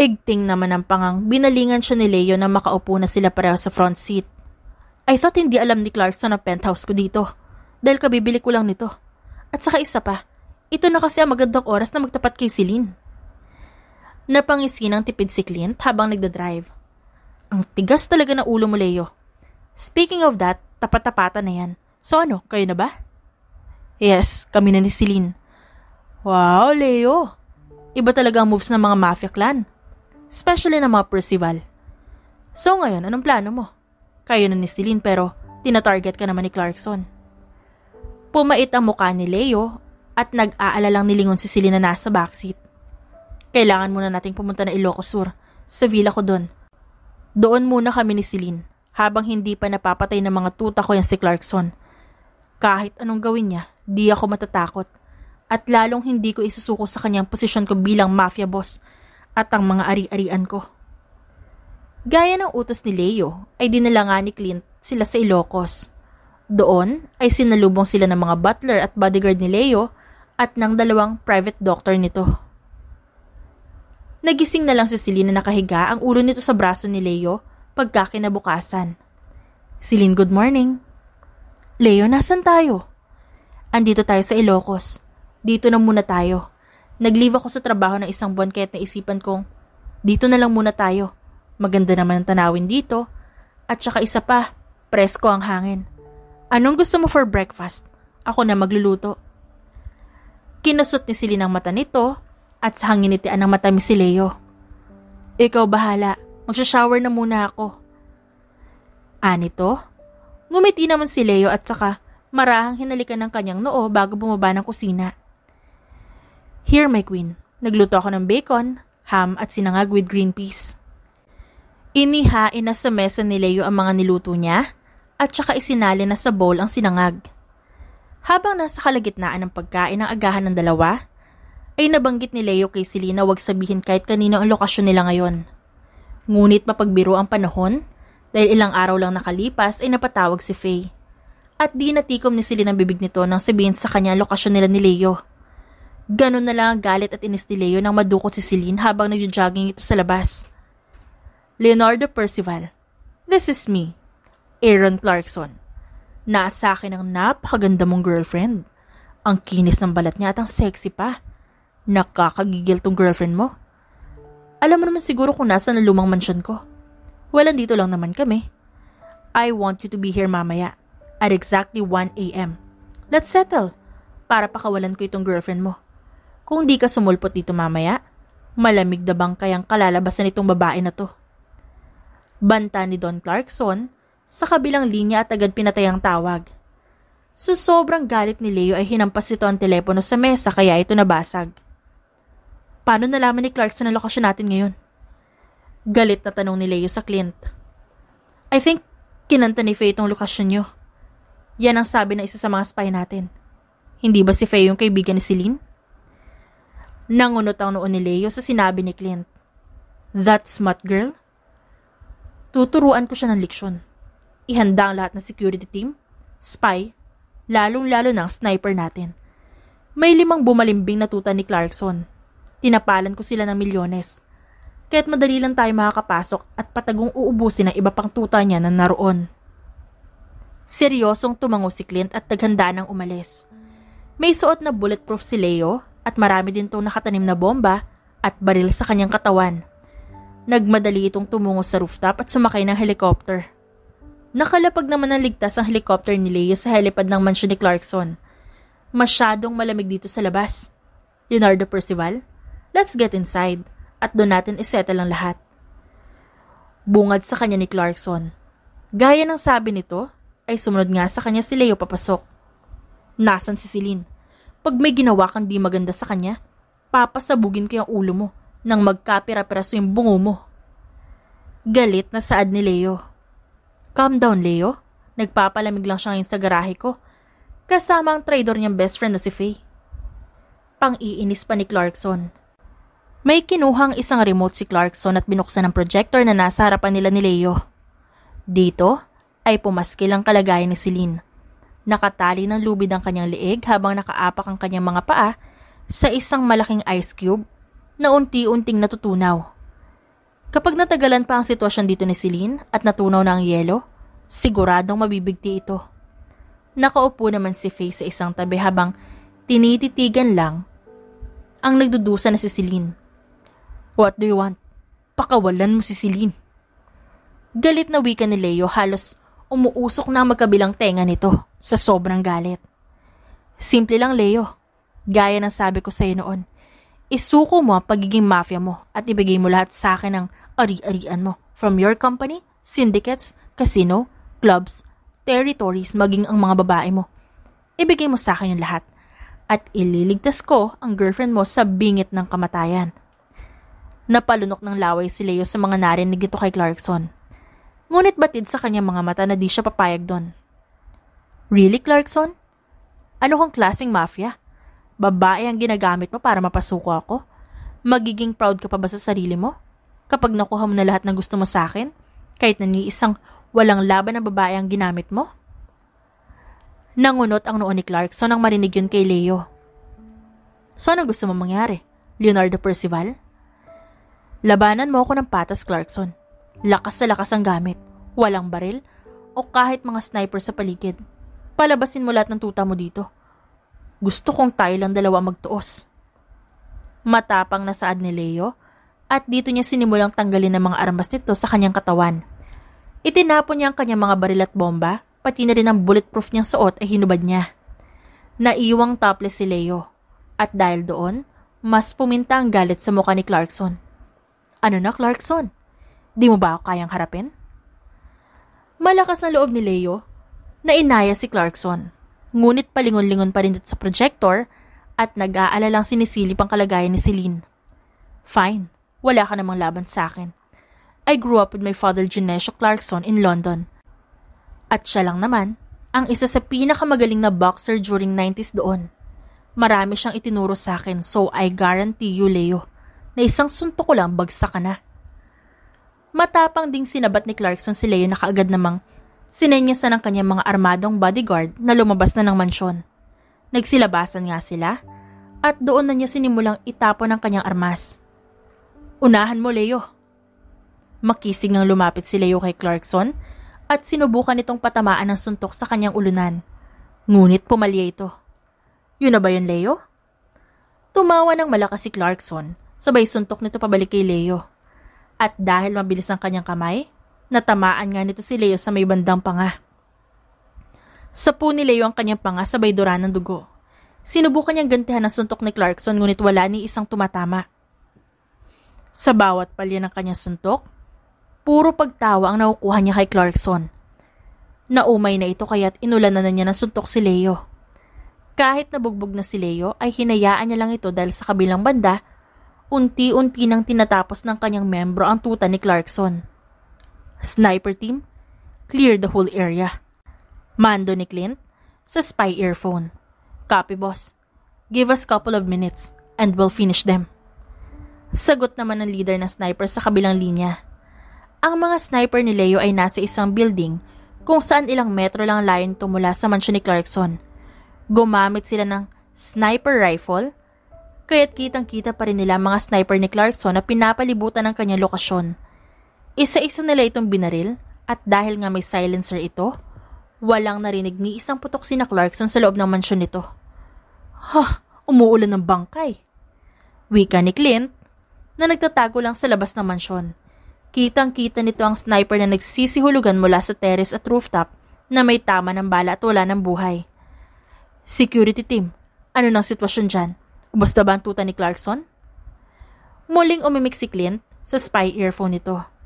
Igting naman ang pangang, binalingan siya ni Leo na makaupo na sila pareho sa front seat. I thought hindi alam ni Clarkson ang penthouse ko dito. Dahil kabibili ko lang nito. At saka isa pa, ito na kasi ang magandang oras na magtapat kay Celine. Napangisi ng tipid si Clint habang nagda-drive. Ang tigas talaga ng ulo mo, Leo. Speaking of that, tapat-tapatan na yan. So ano, kayo na ba? Yes, kami na ni Celine. Wow, Leo. Iba talaga ang moves ng mga mafia clan. Especially ng mga Percival. So ngayon, anong plano mo? Kayo na ni Celine pero tinatarget ka naman ni Clarkson. Pumait ang mukha ni Leo at nag-aalalang nilingon si Celine na nasa backseat. Kailangan muna nating pumunta na Ilocos Sur, sa villa ko doon. Doon muna kami ni Celine, habang hindi pa napapatay ng mga tuta ko yan si Clarkson. Kahit anong gawin niya, di ako matatakot. At lalong hindi ko isusuko sa kanyang posisyon ko bilang mafia boss at ang mga ari-arian ko. Gaya ng utos ni Leo, ay dinala nga ni Clint sila sa Ilocos. Doon ay sinalubong sila ng mga butler at bodyguard ni Leo at ng dalawang private doctor nito. Nagising na lang si Celine na nakahiga ang ulo nito sa braso ni Leo pagkakinabukasan. Celine, good morning. Leo, nasan tayo? Andito tayo sa Ilocos. Dito na muna tayo. Nag-leave ako sa trabaho ng isang buwan kaya't naisipan kong, dito na lang muna tayo. Maganda naman ang tanawin dito. At saka isa pa, presko ang hangin. Anong gusto mo for breakfast? Ako na magluluto. Kinusot ni Celine ang mata nito at sa hanginitian ng mata ni si Leo. Ikaw bahala, magsashower na muna ako. Anito? Ah, Ngumiti naman si Leo at saka marahang hinalikan ng kanyang noo bago bumaba ng kusina. Here my queen, nagluto ako ng bacon, ham at sinangag with green peas. Inihain na sa mesa ni Leo ang mga niluto niya at saka isinali na sa bowl ang sinangag. Habang nasa kalagitnaan ng pagkain ng agahan ng dalawa, ay nabanggit ni Leo kay Selena wag sabihin kahit kanino ang lokasyon nila ngayon. Ngunit mapagbiro ang panahon dahil ilang araw lang nakalipas ay napatawag si Faye. At di natikom ni Selena bibig nito nang sabihin sa kanya ang lokasyon nila ni Leo. Ganun na lang ang galit at inis ni Leo nang madukot si Celine habang nagjo-jogging ito sa labas. Leonardo Percival This is me, Aaron Clarkson. Nasa akin ang napakaganda mong girlfriend. Ang kinis ng balat niya at ang sexy pa. Nakakagigil tong girlfriend mo. Alam mo naman siguro kung nasa na lumang mansyon ko. Well, dito lang naman kami. I want you to be here mamaya at exactly 1 a.m. Let's settle para pakawalan ko itong girlfriend mo. Kung di ka sumulpot dito mamaya, malamig na bangkay ang kalalabasan nitong babae na to. Banta ni Don Clarkson sa kabilang linya at agad pinatay ang tawag. Sa sobrang galit ni Leo ay hinampas ito ang telepono sa mesa kaya ito nabasag. Paano nalaman ni Clarkson ang lokasyon natin ngayon? Galit na tanong ni Leo sa Clint. I think kinanta ni Faye itong lokasyon niyo. Yan ang sabi ng isa sa mga spy natin. Hindi ba si Faye yung kaibigan ni Celine? Nangunot ang noon ni Leo sa sinabi ni Clint. That smart girl? Tuturuan ko siya ng leksyon ihanda ang lahat ng security team, spy, lalong-lalo ng sniper natin. May limang bumalimbing na tuta ni Clarkson. Tinapalan ko sila ng milyones. Kahit madali lang tayo makakapasok at patagong uubusin ang iba pang tuta niya na naroon. Seryosong tumango si Clint at taghanda ng umalis. May suot na bulletproof si Leo at marami din itong nakatanim na bomba at baril sa kanyang katawan. Nagmadali itong tumungo sa rooftop at sumakay ng helicopter. Nakalapag naman ng ligtas ang helicopter ni Leo sa helipad ng mansyon ni Clarkson. Masyadong malamig dito sa labas. Leonardo Percival, let's get inside at doon natin isettle ang lahat. Bungad sa kanya ni Clarkson. Gaya ng sabi nito, ay sumunod nga sa kanya si Leo papasok. Nasaan si Celine? Pag may ginawa kang di maganda sa kanya, papasabugin ko yung ulo mo nang magkapira-piraso yung bungo mo. Galit na saad ni Leo Calm down, Leo. Nagpapalamig lang siya ngayon sa garahe ko. Kasama ang trader niyang best friend na si Faye. Pang-iinis pa ni Clarkson. May kinuhang isang remote si Clarkson at binuksan ang projector na nasa harapan nila ni Leo. Dito ay pumaskil ang kalagayan ni Celine. Nakatali ng lubid ang kanyang leeg habang nakaapak ang kanyang mga paa sa isang malaking ice cube na unti-unting natutunaw. Kapag natagalan pa ang sitwasyon dito ni Celine at natunaw na ang yelo, siguradong mabibigti ito. Nakaupo naman si Faye sa isang tabi habang tinititigan lang ang nagdudusa na si Celine. What do you want? Pakawalan mo si Celine. Galit na wika ni Leo halos umuusok na ang magkabilang tenga nito sa sobrang galit. Simple lang Leo, gaya ng sabi ko sa iyo noon. Isuko mo ang pagiging mafia mo at ibigay mo lahat sa akin ng ari-arian mo. From your company, syndicates, casino, clubs, territories maging ang mga babae mo. Ibigay mo sa akin yung lahat at ililigtas ko ang girlfriend mo sa bingit ng kamatayan. Napalunok ng laway si Leo sa mga narinig nito kay Clarkson. Ngunit batid sa kanyang mga mata na di siya papayag doon. Really, Clarkson? Ano kang klaseng mafia? babae ang ginagamit mo para mapasuko ako? Magiging proud ka pa ba sa sarili mo? Kapag nakuha mo na lahat ng gusto mo sa akin? Kahit na ni isang walang laban na babae ang ginamit mo? Nangunot ang noon ni Clarkson nang marinig yun kay Leo. So anong gusto mo mangyari? Leonardo Percival? Labanan mo ako ng patas, Clarkson. Lakas sa lakas ang gamit. Walang baril o kahit mga sniper sa paligid. Palabasin mo lahat ng tuta mo dito gusto kong tayo lang dalawa magtuos. Matapang na saad ni Leo at dito niya sinimulang tanggalin ang mga armas nito sa kanyang katawan. Itinapon niya ang kanyang mga baril at bomba, pati na rin ang bulletproof niyang suot ay hinubad niya. Naiwang topless si Leo at dahil doon, mas puminta ang galit sa mukha ni Clarkson. Ano na Clarkson? Di mo ba ako kayang harapin? Malakas ang loob ni Leo na inaya si Clarkson. Ngunit palingon-lingon pa rin dito sa projector at nag-aalalang sinisilip ang kalagayan ni Celine. Fine, wala ka namang laban sa akin. I grew up with my father Ginesio Clarkson in London. At siya lang naman, ang isa sa pinakamagaling na boxer during 90s doon. Marami siyang itinuro sa akin so I guarantee you, Leo, na isang suntok ko lang bagsak ka na. Matapang ding sinabat ni Clarkson si Leo na kaagad namang Sinenyasan ng kanyang mga armadong bodyguard na lumabas na ng mansyon. Nagsilabasan nga sila at doon na niya sinimulang itapon ang kanyang armas. Unahan mo, Leo. Makisig nang lumapit si Leo kay Clarkson at sinubukan nitong patamaan ng suntok sa kanyang ulunan. Ngunit pumalya ito. Yun na ba yun, Leo? Tumawa ng malakas si Clarkson, sabay suntok nito pabalik kay Leo. At dahil mabilis ang kanyang kamay, Natamaan nga nito si Leo sa may bandang panga. Sa ni Leo ang kanyang panga sabay dura ng dugo. Sinubukan niyang gantihan ang suntok ni Clarkson ngunit wala ni isang tumatama. Sa bawat palya ng kanyang suntok, puro pagtawa ang nakukuha niya kay Clarkson. Naumay na ito kaya't inulan na niya ng suntok si Leo. Kahit nabugbog na si Leo ay hinayaan niya lang ito dahil sa kabilang banda, unti-unti nang tinatapos ng kanyang membro ang tuta ni Clarkson. Sniper team, clear the whole area. Mando ni Clint sa spy earphone. Copy boss. Give us couple of minutes and we'll finish them. Sagot naman ng leader ng sniper sa kabilang linya. Ang mga sniper ni Leo ay nasa isang building kung saan ilang metro lang layon tumula sa mansyon ni Clarkson. Gumamit sila ng sniper rifle, kaya't kitang-kita pa rin nila mga sniper ni Clarkson na pinapalibutan ng kanyang lokasyon isa-isa nila itong binaril at dahil nga may silencer ito, walang narinig ni isang putok si na Clarkson sa loob ng mansyon nito. Ha, huh, umuulan ng bangkay. Wika ni Clint na nagtatago lang sa labas ng mansyon. Kitang-kita nito ang sniper na nagsisihulugan mula sa terrace at rooftop na may tama ng bala at wala ng buhay. Security team, ano nang sitwasyon dyan? Ubos na ba ang tuta ni Clarkson? Muling umimik si Clint sa spy earphone nito.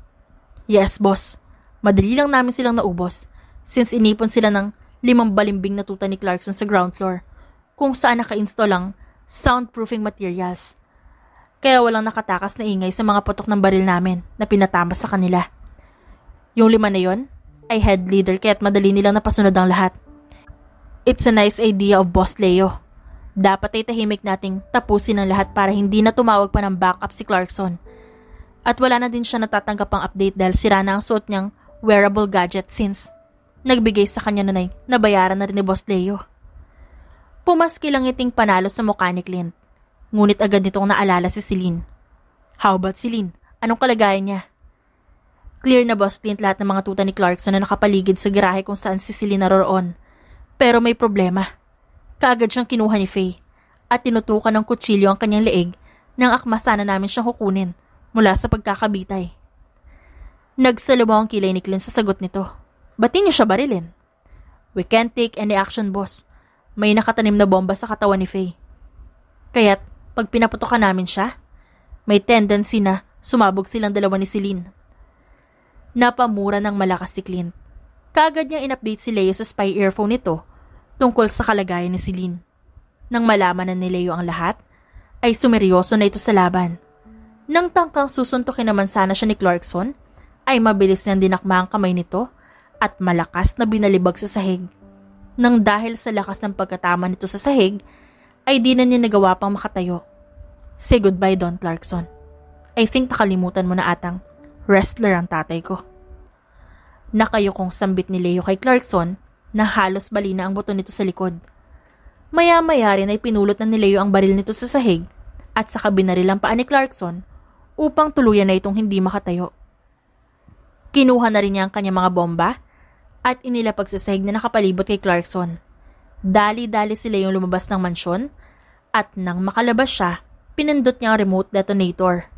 Yes, boss. Madali lang namin silang naubos since inipon sila ng limang balimbing na tuta ni Clarkson sa ground floor kung saan naka-install ang soundproofing materials. Kaya walang nakatakas na ingay sa mga putok ng baril namin na pinatama sa kanila. Yung lima na yon ay head leader kaya't madali nilang napasunod ang lahat. It's a nice idea of Boss Leo. Dapat ay tahimik nating tapusin ang lahat para hindi na tumawag pa ng backup si Clarkson at wala na din siya natatanggap ang update dahil sira na ang suot niyang wearable gadget since nagbigay sa kanya nanay na bayaran na rin ni Boss Leo. Pumaskil ang iting panalo sa mukha ni Clint. Ngunit agad nitong naalala si Celine. How about Celine? Anong kalagayan niya? Clear na Boss Clint lahat ng mga tuta ni Clarkson na nakapaligid sa garahe kung saan si Celine naroroon. Pero may problema. Kaagad siyang kinuha ni Faye at tinutukan ng kutsilyo ang kanyang leeg nang akmasana namin siyang kukunin mula sa pagkakabitay. Nagsalubong ang kilay ni Clint sa sagot nito. Ba't niyo siya barilin? We can't take any action, boss. May nakatanim na bomba sa katawan ni Faye. Kaya't pag pinaputokan namin siya, may tendency na sumabog silang dalawa ni Celine. Napamura ng malakas si Clint. Kaagad niyang in-update si Leo sa spy earphone nito tungkol sa kalagayan ni Celine. Nang malaman na ni Leo ang lahat, ay sumeryoso na ito sa laban. Nang tangkang susuntukin naman sana siya ni Clarkson, ay mabilis niyang dinakma ang kamay nito at malakas na binalibag sa sahig. Nang dahil sa lakas ng pagkatama nito sa sahig, ay di na niya nagawa pang makatayo. Say goodbye, Don Clarkson. I think nakalimutan mo na atang wrestler ang tatay ko. Nakayo kong sambit ni Leo kay Clarkson na halos balina ang buto nito sa likod. Maya-maya rin ay pinulot na ni Leo ang baril nito sa sahig at sa kabinaril ang paa ni Clarkson upang tuluyan na itong hindi makatayo. Kinuha na rin niya ang kanyang mga bomba at inilapag sa sahig na nakapalibot kay Clarkson. Dali-dali sila yung lumabas ng mansyon at nang makalabas siya, pinindot niya ang remote detonator.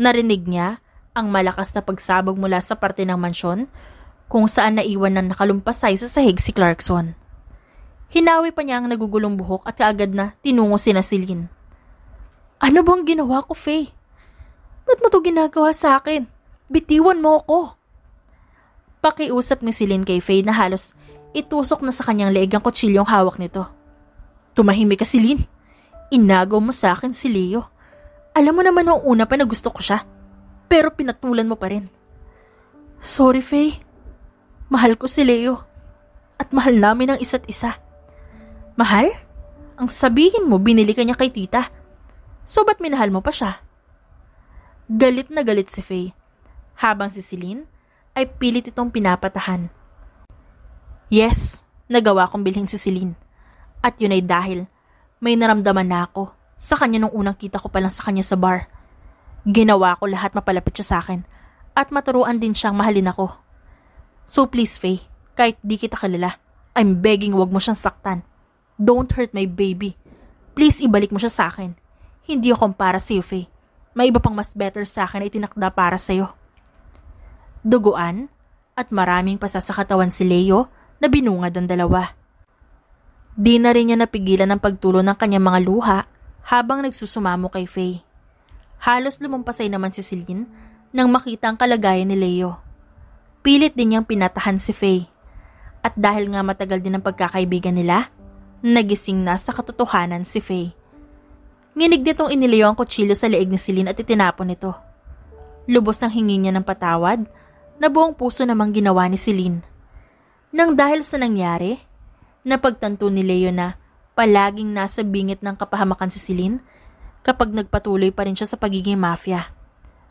Narinig niya ang malakas na pagsabog mula sa parte ng mansyon kung saan naiwan ng nakalumpasay sa sahig si Clarkson. Hinawi pa niya ang nagugulong buhok at kaagad na tinungo si Nasilin. Ano bang ginawa ko, Faye? Ba't mo to ginagawa sa akin? Bitiwan mo ako. Pakiusap ni Celine kay Faye na halos itusok na sa kanyang leeg ang kutsilyong hawak nito. Tumahimik ka, Celine. Inagaw mo sa akin si Leo. Alam mo naman noong una pa na gusto ko siya. Pero pinatulan mo pa rin. Sorry, Faye. Mahal ko si Leo. At mahal namin ang isa't isa. Mahal? Ang sabihin mo, binili ka niya kay tita. So ba't minahal mo pa siya? Galit na galit si Faye, habang si Celine ay pilit itong pinapatahan. Yes, nagawa kong bilhin si Celine. At yun ay dahil may naramdaman na ako sa kanya nung unang kita ko pa lang sa kanya sa bar. Ginawa ko lahat mapalapit siya sa akin at maturuan din siyang mahalin ako. So please, Faye, kahit di kita kilala, I'm begging wag mo siyang saktan. Don't hurt my baby. Please ibalik mo siya sa akin. Hindi ako para sa iyo, Faye may iba pang mas better sa akin na itinakda para sa'yo. Duguan at maraming pasasakatawan si Leo na binungad ang dalawa. Di na rin niya napigilan ang pagtulo ng kanyang mga luha habang nagsusumamo kay Faye. Halos lumampasay naman si Celine nang makita ang kalagayan ni Leo. Pilit din niyang pinatahan si Faye. At dahil nga matagal din ang pagkakaibigan nila, nagising na sa katotohanan si Faye. Nginig nitong inilayo ang kutsilyo sa leeg ni Celine at itinapon nito. Lubos ang hingi niya ng patawad na buong puso namang ginawa ni Celine. Nang dahil sa nangyari, napagtanto ni Leo na palaging nasa bingit ng kapahamakan si Celine kapag nagpatuloy pa rin siya sa pagiging mafia.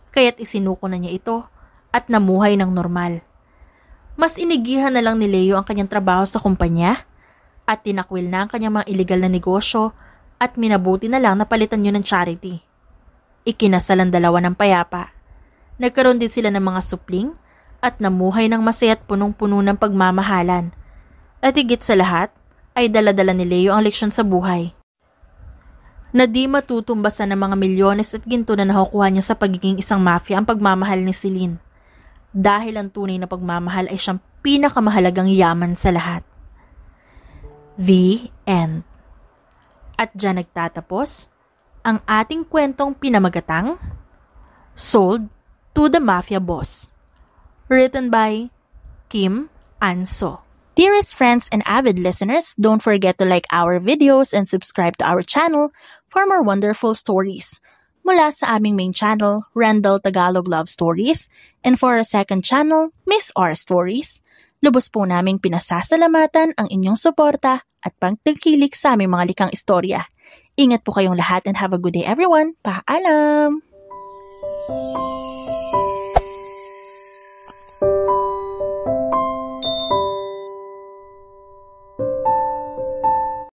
Kaya't isinuko na niya ito at namuhay ng normal. Mas inigihan na lang ni Leo ang kanyang trabaho sa kumpanya at tinakwil na ang kanyang mga ilegal na negosyo at minabuti na lang napalitan yun ng charity. Ikinasal ang dalawa ng payapa. Nagkaroon din sila ng mga supling at namuhay ng masaya at punong-puno ng pagmamahalan. At higit sa lahat, ay daladala ni Leo ang leksyon sa buhay. Na di matutumbasan ng mga milyones at ginto na nakukuha niya sa pagiging isang mafia ang pagmamahal ni Celine. Dahil ang tunay na pagmamahal ay siyang pinakamahalagang yaman sa lahat. The End at dyan nagtatapos ang ating kwentong pinamagatang Sold to the Mafia Boss. Written by Kim Anso. Dearest friends and avid listeners, don't forget to like our videos and subscribe to our channel for more wonderful stories. Mula sa aming main channel, Randall Tagalog Love Stories, and for our second channel, Miss R Stories, lubos po naming pinasasalamatan ang inyong suporta at pangtangkilik sa aming mga likang istorya. Ingat po kayong lahat and have a good day everyone. Paalam! Thank you